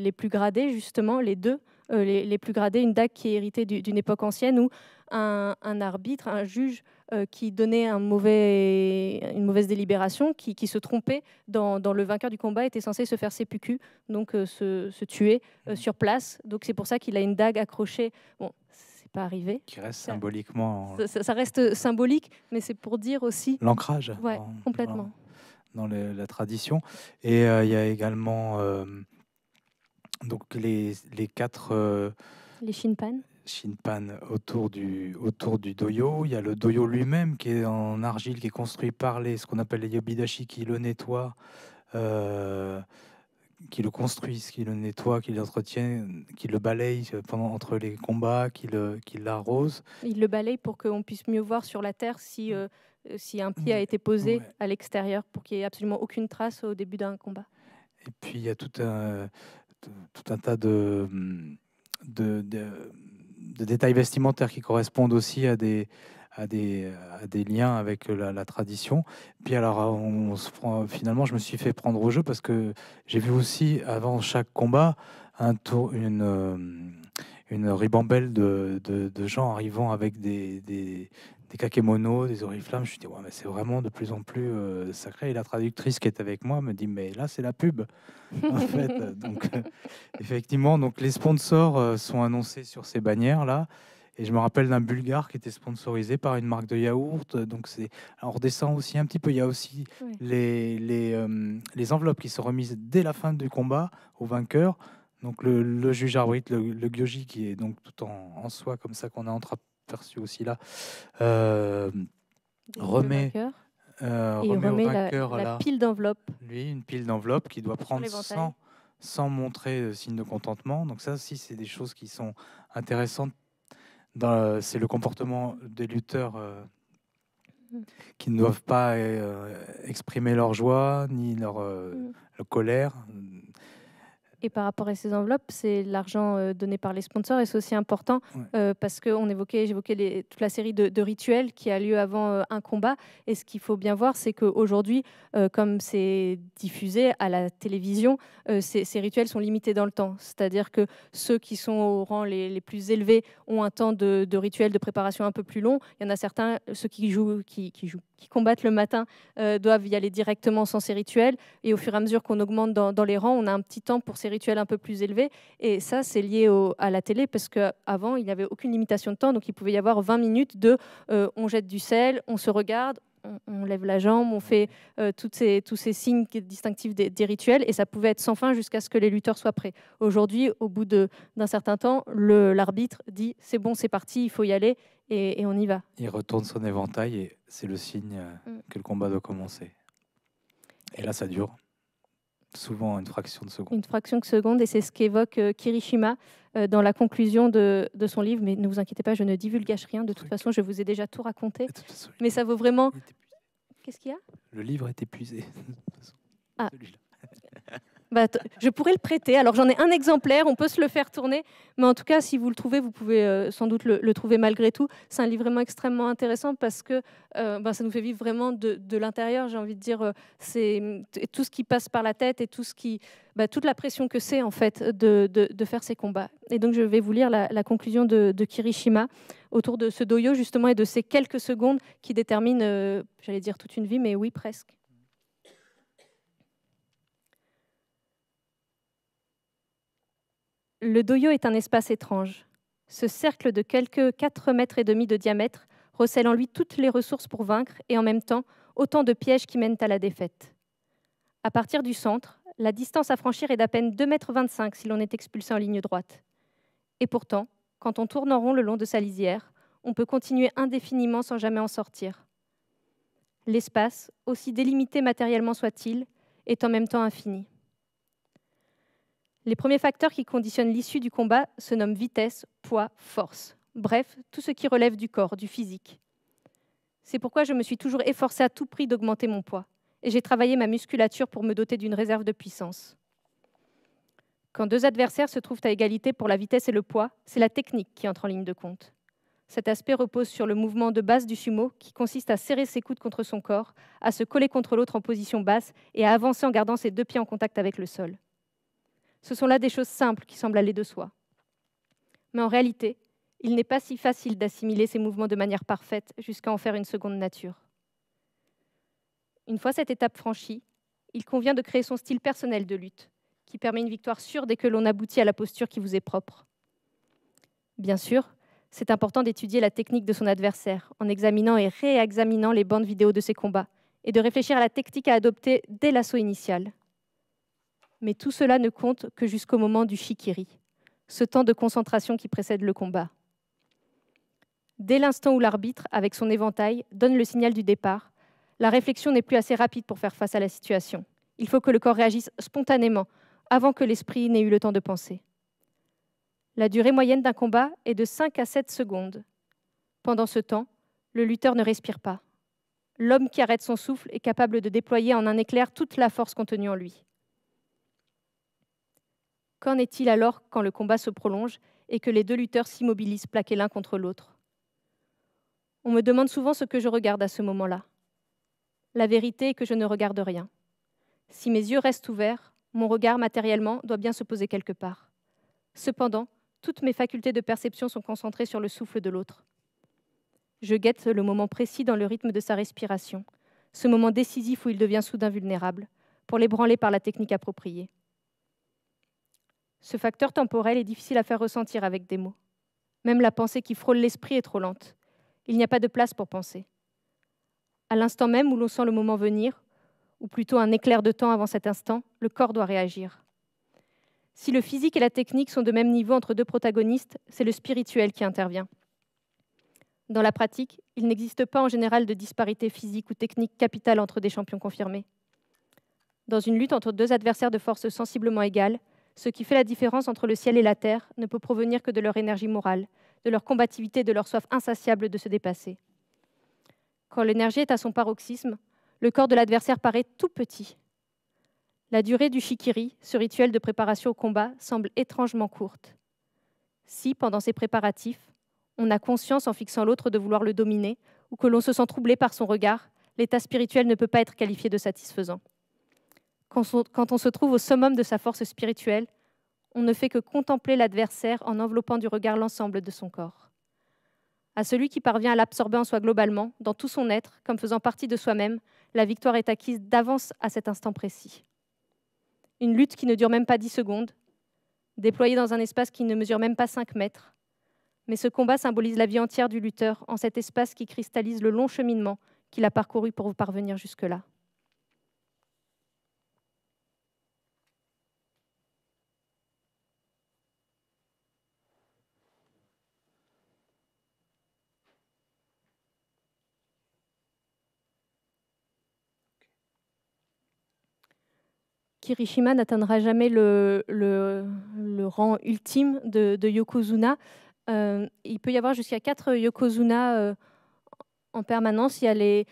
les, plus gradés, justement, les deux, les, les, plus gradés, une dague qui est héritée d'une époque ancienne où un, arbitre, un juge euh, qui donnait un mauvais, une mauvaise délibération, qui, se trompait dans, le vainqueur du combat, était censé se faire sépucu, donc euh, se, tuer euh, mhm. sur place. Donc c'est pour ça qu'il a une dague accrochée. Bon, c'est pas arrivé. Qui reste symboliquement. Ça, reste symbolique, mais c'est pour dire aussi. L'ancrage. Ouais, complètement. Dans, la tradition. Et il y a également donc les, les quatre. Les Shinpan. Shinpan autour du, autour du doyo. Il y a le doyo lui-même qui est en argile, qui est construit par les, ce qu'on appelle les yobidashi qui le nettoient, euh, qui le construisent, qui le nettoient, qui l'entretiennent, qui le balayent euh, pendant, entre les combats, qui l'arrosent. Il le balaye pour qu'on puisse mieux voir sur la terre si, euh, si un pied a mm. été posé à l'extérieur, pour qu'il n'y ait absolument aucune trace au début d'un combat. Et puis il y a tout un, tout un tas de, de de détails vestimentaires qui correspondent aussi à des, à des, à des liens avec la, tradition. Puis alors, finalement, je me suis fait prendre au jeu parce que j'ai vu aussi, avant chaque combat, un tour, une, euh, une ribambelle de, de, gens arrivant avec des, des, des kakémonos, des oriflammes. Je me dis, ouais, mais c'est vraiment de plus en plus euh, sacré. Et la traductrice qui est avec moi me dit, mais là, c'est la pub. en [laughs] fait, donc, euh, effectivement, donc les sponsors euh, sont annoncés sur ces bannières-là. Et je me rappelle d'un Bulgare qui était sponsorisé par une marque de yaourt. Donc c'est, on redescend aussi un petit peu. Il y a aussi les, les, les, enveloppes qui sont remises dès la fin du combat au vainqueur. Donc le, juge arbitre, le, gyoji, qui est donc tout en, en soi comme ça qu'on a entre aussi là, euh, remet, euh, remet, la, pile d'enveloppe. Lui, une pile d'enveloppe qui doit prendre sans, sans montrer de signe de contentement. Donc ça aussi, c'est des choses qui sont intéressantes. C'est le comportement des lutteurs euh, mm. qui ne doivent pas exprimer leur joie ni leur mm. colère et par rapport à ces enveloppes, c'est l'argent euh, donné par les sponsors et c'est aussi important euh, parce qu'on évoquait, j'évoquais toute la série de, rituels qui a lieu avant euh, un combat. Et ce qu'il faut bien voir, c'est qu'aujourd'hui, comme c'est diffusé à la télévision, ces, rituels sont limités dans le temps. C'est-à-dire que ceux qui sont au rang les, plus élevés ont un temps de, rituel de préparation un peu plus long. Il y en a certains, ceux qui jouent, qui, qui combattent le matin doivent y aller directement sans ces rituels. Et au fur et à mesure qu'on augmente dans, dans les rangs, on a un petit temps pour ces Rituel un peu plus élevé. Et ça, c'est lié à la télé parce qu'avant, il n'y avait aucune limitation de temps. Donc, il pouvait y avoir 20 minutes de euh, on jette du sel, on se regarde, on, lève la jambe, on fait euh, ces, tous ces signes distinctifs des, rituels, et ça pouvait être sans fin jusqu'à ce que les lutteurs soient prêts. Aujourd'hui, au bout d'un certain temps, l'arbitre dit c'est bon, c'est parti, il faut y aller, et, on y va. Il retourne son éventail, et c'est le signe euh, mm. que le combat doit commencer. Et là, ça dure souvent une fraction de seconde. Une fraction de seconde, et c'est ce qu'évoque euh, Kirishima euh, dans la conclusion de, de, son livre. Mais ne vous inquiétez pas, je ne divulgage rien. De toute façon, je vous ai déjà tout raconté. Mais ça vaut vraiment. Qu'est-ce qu'il y a Le livre est épuisé. [laughs] ah. Bah, je pourrais le prêter. Alors j'en ai un exemplaire, on peut se le faire tourner. Mais en tout cas, si vous le trouvez, vous pouvez euh, sans doute le, trouver malgré tout. C'est un livre vraiment extrêmement intéressant parce que euh, bah, ça nous fait vivre vraiment de, l'intérieur, j'ai envie de dire. Euh, c'est tout ce qui passe par la tête et tout ce qui, bah, toute la pression que c'est en fait de, faire ces combats. Et donc je vais vous lire la, conclusion de, Kirishima autour de ce doyo justement et de ces quelques secondes qui déterminent, j'allais dire toute une vie, mais oui presque. Le doyo est un espace étrange. Ce cercle de quelques 4 mètres et demi de diamètre recèle en lui toutes les ressources pour vaincre et en même temps autant de pièges qui mènent à la défaite. À partir du centre, la distance à franchir est d'à peine 2,25 m si l'on est expulsé en ligne droite. Et pourtant, quand on tourne en rond le long de sa lisière, on peut continuer indéfiniment sans jamais en sortir. L'espace, aussi délimité matériellement soit-il, est en même temps infini. Les premiers facteurs qui conditionnent l'issue du combat se nomment vitesse, poids, force. Bref, tout ce qui relève du corps, du physique. C'est pourquoi je me suis toujours efforcée à tout prix d'augmenter mon poids, et j'ai travaillé ma musculature pour me doter d'une réserve de puissance. Quand deux adversaires se trouvent à égalité pour la vitesse et le poids, c'est la technique qui entre en ligne de compte. Cet aspect repose sur le mouvement de base du sumo qui consiste à serrer ses coudes contre son corps, à se coller contre l'autre en position basse et à avancer en gardant ses deux pieds en contact avec le sol. Ce sont là des choses simples qui semblent aller de soi. Mais en réalité, il n'est pas si facile d'assimiler ces mouvements de manière parfaite jusqu'à en faire une seconde nature. Une fois cette étape franchie, il convient de créer son style personnel de lutte, qui permet une victoire sûre dès que l'on aboutit à la posture qui vous est propre. Bien sûr, c'est important d'étudier la technique de son adversaire en examinant et réexaminant les bandes vidéo de ses combats et de réfléchir à la technique à adopter dès l'assaut initial mais tout cela ne compte que jusqu'au moment du shikiri, ce temps de concentration qui précède le combat. Dès l'instant où l'arbitre, avec son éventail, donne le signal du départ, la réflexion n'est plus assez rapide pour faire face à la situation. Il faut que le corps réagisse spontanément, avant que l'esprit n'ait eu le temps de penser. La durée moyenne d'un combat est de 5 à 7 secondes. Pendant ce temps, le lutteur ne respire pas. L'homme qui arrête son souffle est capable de déployer en un éclair toute la force contenue en lui. Qu'en est-il alors quand le combat se prolonge et que les deux lutteurs s'immobilisent plaqués l'un contre l'autre On me demande souvent ce que je regarde à ce moment-là. La vérité est que je ne regarde rien. Si mes yeux restent ouverts, mon regard matériellement doit bien se poser quelque part. Cependant, toutes mes facultés de perception sont concentrées sur le souffle de l'autre. Je guette le moment précis dans le rythme de sa respiration, ce moment décisif où il devient soudain vulnérable, pour l'ébranler par la technique appropriée. Ce facteur temporel est difficile à faire ressentir avec des mots. Même la pensée qui frôle l'esprit est trop lente. Il n'y a pas de place pour penser. À l'instant même où l'on sent le moment venir, ou plutôt un éclair de temps avant cet instant, le corps doit réagir. Si le physique et la technique sont de même niveau entre deux protagonistes, c'est le spirituel qui intervient. Dans la pratique, il n'existe pas en général de disparité physique ou technique capitale entre des champions confirmés. Dans une lutte entre deux adversaires de forces sensiblement égales, ce qui fait la différence entre le ciel et la terre ne peut provenir que de leur énergie morale, de leur combativité de leur soif insatiable de se dépasser. Quand l'énergie est à son paroxysme, le corps de l'adversaire paraît tout petit. La durée du shikiri, ce rituel de préparation au combat, semble étrangement courte. Si, pendant ces préparatifs, on a conscience en fixant l'autre de vouloir le dominer, ou que l'on se sent troublé par son regard, l'état spirituel ne peut pas être qualifié de satisfaisant. Quand on se trouve au summum de sa force spirituelle, on ne fait que contempler l'adversaire en enveloppant du regard l'ensemble de son corps. À celui qui parvient à l'absorber en soi globalement, dans tout son être, comme faisant partie de soi-même, la victoire est acquise d'avance à cet instant précis. Une lutte qui ne dure même pas dix secondes, déployée dans un espace qui ne mesure même pas cinq mètres, mais ce combat symbolise la vie entière du lutteur en cet espace qui cristallise le long cheminement qu'il a parcouru pour parvenir jusque-là. Kirishima n'atteindra jamais le, rang ultime de, Yokozuna. Euh, il peut y avoir jusqu'à quatre Yokozuna euh, en permanence. Il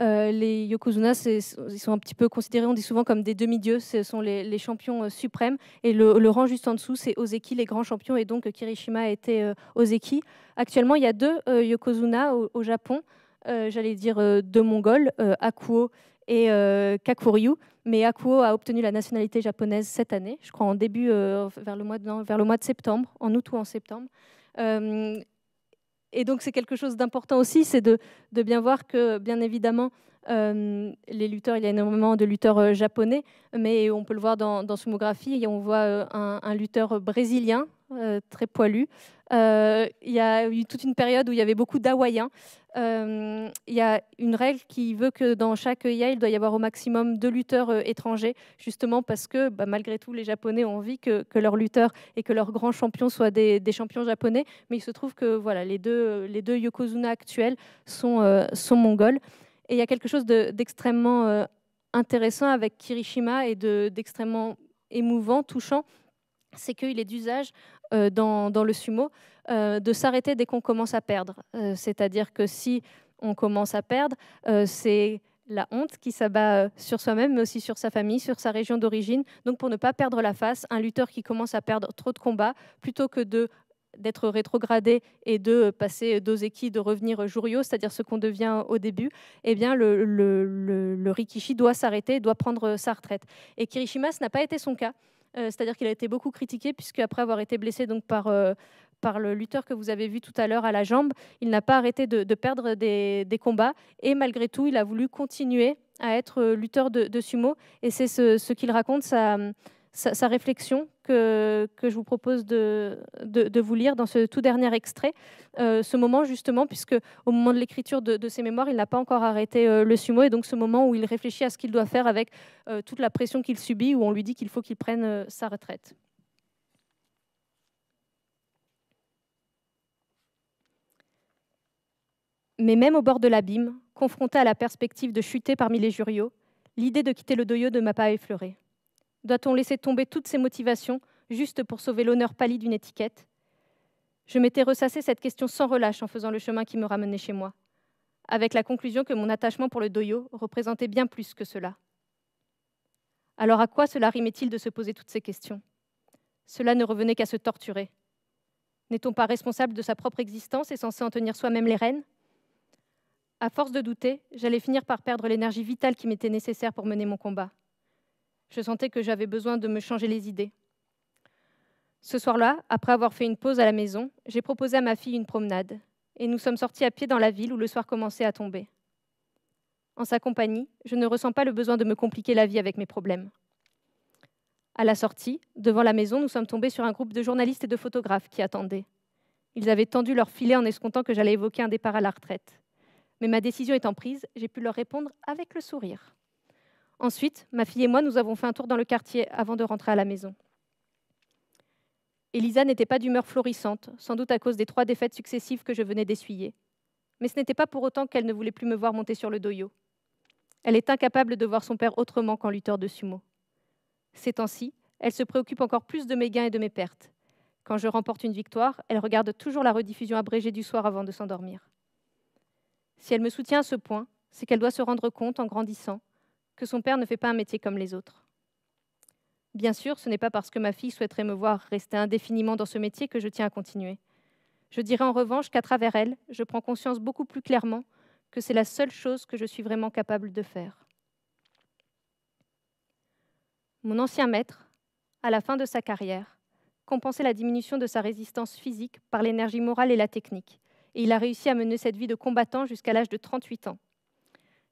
euh, les, Yokozuna, ils sont un petit peu considérés, on dit souvent comme des demi-dieux, ce sont les, champions suprêmes. Et le, rang juste en dessous, c'est Ozeki, les grands champions, et donc Kirishima a été Ozeki. Actuellement, il y a deux Yokozuna au, Japon. j'allais dire deux Mongols, Akuo et euh, Kakuryu. Mais Akuo a obtenu la nationalité japonaise cette année, je crois en début, euh, vers, le mois de, vers le mois de septembre, en août ou en septembre. Euh, et donc c'est quelque chose d'important aussi, c'est de, bien voir que, bien évidemment, les lutteurs, il y a énormément de lutteurs japonais, mais on peut le voir dans, dans Sumographie, on voit un, lutteur brésilien très poilu, euh, il y a eu toute une période où il y avait beaucoup d'Hawaïens. Euh, il y a une règle qui veut que dans chaque IA, il doit y avoir au maximum deux lutteurs euh, étrangers, justement parce que bah, malgré tout, les Japonais ont envie que, leurs lutteurs et que leurs grands champions soient des, champions japonais. Mais il se trouve que voilà, les deux, yokozuna actuels sont, mongols. Et il y a quelque chose d'extrêmement intéressant avec Kirishima et d'extrêmement émouvant, touchant c'est qu'il est d'usage euh, dans, le sumo euh, de s'arrêter dès qu'on commence à perdre. Euh, c'est-à-dire que si on commence à perdre, c'est la honte qui s'abat sur soi-même, mais aussi sur sa famille, sur sa région d'origine. Donc pour ne pas perdre la face, un lutteur qui commence à perdre trop de combats, plutôt que d'être rétrogradé et de passer d'Ozeki, de revenir juryo, c'est-à-dire ce qu'on devient au début, eh bien le, Rikishi doit s'arrêter, doit prendre sa retraite. Et ce n'a pas été son cas. Euh, c'est-à-dire qu'il a été beaucoup critiqué, puisque après avoir été blessé euh, par le lutteur que vous avez vu tout à l'heure à la jambe. Il n'a pas arrêté de, perdre des, combats et malgré tout, il a voulu continuer à être euh, lutteur de, sumo. Et c'est ce, qu'il raconte, sa, réflexion que, je vous propose de, vous lire dans ce tout dernier extrait, euh, ce moment justement, puisque au moment de l'écriture de, ses mémoires, il n'a pas encore arrêté euh, le sumo, et donc ce moment où il réfléchit à ce qu'il doit faire avec euh, toute la pression qu'il subit, où on lui dit qu'il faut qu'il prenne sa retraite. Mais même au bord de l'abîme, confronté à la perspective de chuter parmi les jurios l'idée de quitter le doyo ne m'a pas effleuré. Doit-on laisser tomber toutes ses motivations juste pour sauver l'honneur pâli d'une étiquette Je m'étais ressassé cette question sans relâche en faisant le chemin qui me ramenait chez moi, avec la conclusion que mon attachement pour le doyo représentait bien plus que cela. Alors à quoi cela rimait-il de se poser toutes ces questions Cela ne revenait qu'à se torturer. N'est-on pas responsable de sa propre existence et censé en tenir soi-même les rênes À force de douter, j'allais finir par perdre l'énergie vitale qui m'était nécessaire pour mener mon combat. Je sentais que j'avais besoin de me changer les idées. Ce soir-là, après avoir fait une pause à la maison, j'ai proposé à ma fille une promenade, et nous sommes sortis à pied dans la ville où le soir commençait à tomber. En sa compagnie, je ne ressens pas le besoin de me compliquer la vie avec mes problèmes. À la sortie, devant la maison, nous sommes tombés sur un groupe de journalistes et de photographes qui attendaient. Ils avaient tendu leur filet en escomptant que j'allais évoquer un départ à la retraite. Mais ma décision étant prise, j'ai pu leur répondre avec le sourire. Ensuite, ma fille et moi, nous avons fait un tour dans le quartier avant de rentrer à la maison. Elisa n'était pas d'humeur florissante, sans doute à cause des trois défaites successives que je venais d'essuyer. Mais ce n'était pas pour autant qu'elle ne voulait plus me voir monter sur le doyo. Elle est incapable de voir son père autrement qu'en lutteur de sumo. Ces temps-ci, elle se préoccupe encore plus de mes gains et de mes pertes. Quand je remporte une victoire, elle regarde toujours la rediffusion abrégée du soir avant de s'endormir. Si elle me soutient à ce point, c'est qu'elle doit se rendre compte, en grandissant, que son père ne fait pas un métier comme les autres. Bien sûr, ce n'est pas parce que ma fille souhaiterait me voir rester indéfiniment dans ce métier que je tiens à continuer. Je dirais en revanche qu'à travers elle, je prends conscience beaucoup plus clairement que c'est la seule chose que je suis vraiment capable de faire. Mon ancien maître, à la fin de sa carrière, compensait la diminution de sa résistance physique par l'énergie morale et la technique, et il a réussi à mener cette vie de combattant jusqu'à l'âge de 38 ans.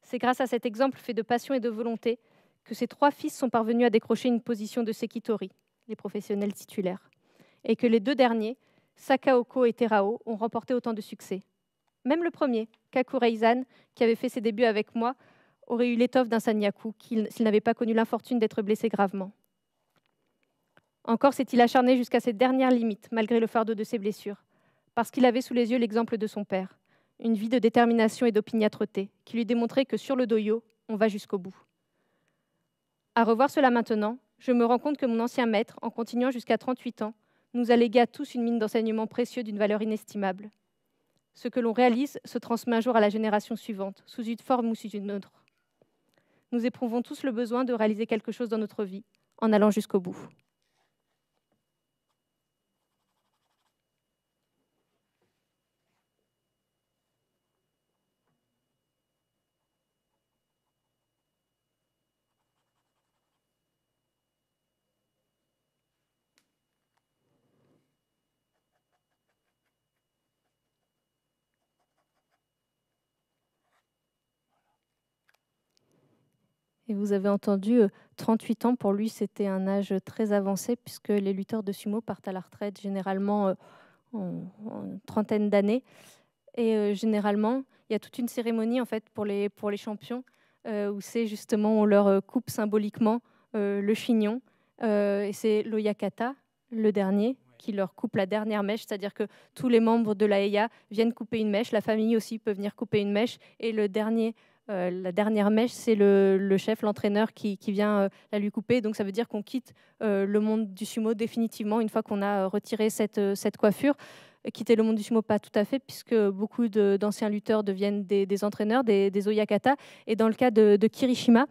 C'est grâce à cet exemple fait de passion et de volonté que ses trois fils sont parvenus à décrocher une position de sekitori, les professionnels titulaires, et que les deux derniers, Sakaoko et Terao, ont remporté autant de succès. Même le premier, Kakureizan, qui avait fait ses débuts avec moi, aurait eu l'étoffe d'un sanyaku s'il n'avait pas connu l'infortune d'être blessé gravement. Encore s'est-il acharné jusqu'à ses dernières limites, malgré le fardeau de ses blessures, parce qu'il avait sous les yeux l'exemple de son père une vie de détermination et d'opiniâtreté qui lui démontrait que sur le doyo, on va jusqu'au bout. À revoir cela maintenant, je me rends compte que mon ancien maître, en continuant jusqu'à 38 ans, nous a légué à tous une mine d'enseignements précieux d'une valeur inestimable. Ce que l'on réalise se transmet un jour à la génération suivante, sous une forme ou sous une autre. Nous éprouvons tous le besoin de réaliser quelque chose dans notre vie, en allant jusqu'au bout. Et vous avez entendu, 38 euh, ans, pour lui, c'était un âge très avancé, puisque les lutteurs de sumo partent à la retraite généralement euh, en, trentaine d'années. Et euh, généralement, il y a toute une cérémonie, en fait, pour les, pour les champions, où c'est justement, on leur coupe symboliquement le chignon. et c'est l'Oyakata, le dernier, qui leur coupe la dernière mèche, c'est-à-dire que tous les membres de la e viennent couper une mèche, la famille aussi peut venir couper une mèche, et le dernier euh, la dernière mèche, c'est le, chef, l'entraîneur qui, vient euh, la lui couper. Donc ça veut dire qu'on quitte euh, le monde du sumo définitivement une fois qu'on a retiré cette, coiffure. Quitter le monde du sumo, pas tout à fait, puisque beaucoup d'anciens lutteurs deviennent des, entraîneurs, des, oyakata. Et dans le cas de, Kirishima,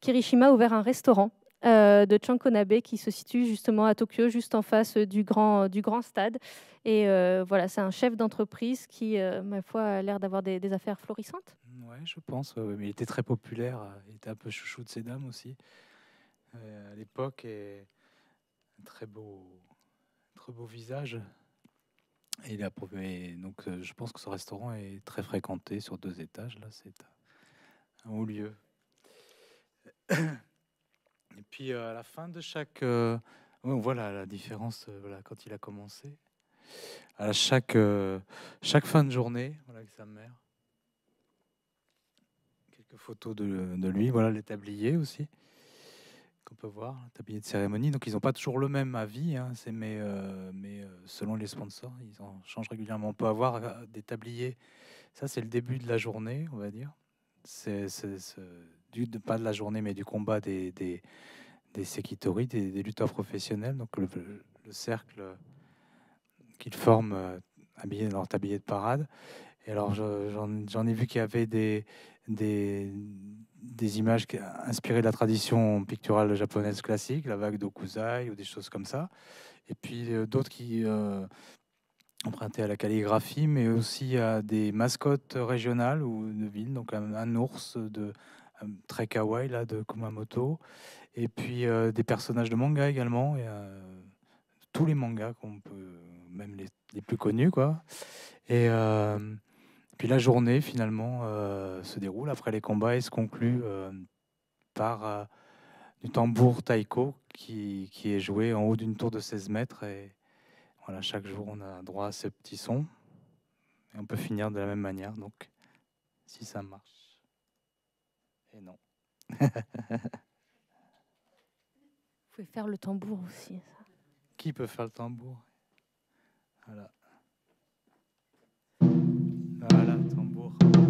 Kirishima a ouvert un restaurant de Chankonabe qui se situe justement à Tokyo, juste en face du grand, stade. Et voilà, c'est un chef d'entreprise qui, ma foi, a l'air d'avoir des, affaires florissantes je pense. mais il était très populaire. Euh, il était un peu chouchou de ces dames aussi euh, à l'époque et très beau, très beau visage. il a donc euh, je pense que ce restaurant est très fréquenté sur deux étages. Là, c'est un haut lieu. [coughs] Et puis à la fin de chaque, Voilà on voit la, différence quand il a commencé. À chaque, chaque fin de journée, voilà, avec sa mère, photos de, lui. Voilà les tabliers aussi qu'on peut voir, tablier de cérémonie. Donc ils n'ont pas toujours le même avis, hein. c'est mais, euh, mais euh, selon les sponsors, ils en changent régulièrement. On peut avoir euh, des tabliers. Ça c'est le début de la journée, on va dire. C'est du pas de la journée, mais du combat des, des, des des, lutteurs professionnels. Donc le, cercle qu'ils forment habillés dans leur tablier de parade. Et alors j'en ai vu qu'il y avait des, des, des images inspirées de la tradition picturale japonaise classique, la vague d'Okuzai ou des choses comme ça. Et puis euh, d'autres qui euh, empruntaient à la calligraphie, mais aussi à des mascottes régionales ou de villes, donc un, ours de très kawaii là, de Kumamoto, et puis euh, des personnages de manga également, et, tous les mangas qu'on peut, même les, les, plus connus quoi. Et puis la journée, finalement, euh, se déroule après les combats et se conclut euh, par euh, du tambour taiko qui, est joué en haut d'une tour de 16 mètres. Et voilà, chaque jour, on a droit à ce petit son. Et on peut finir de la même manière, donc, si ça marche. Et non. Vous pouvez faire le tambour aussi. Qui peut faire le tambour voilà, tambour.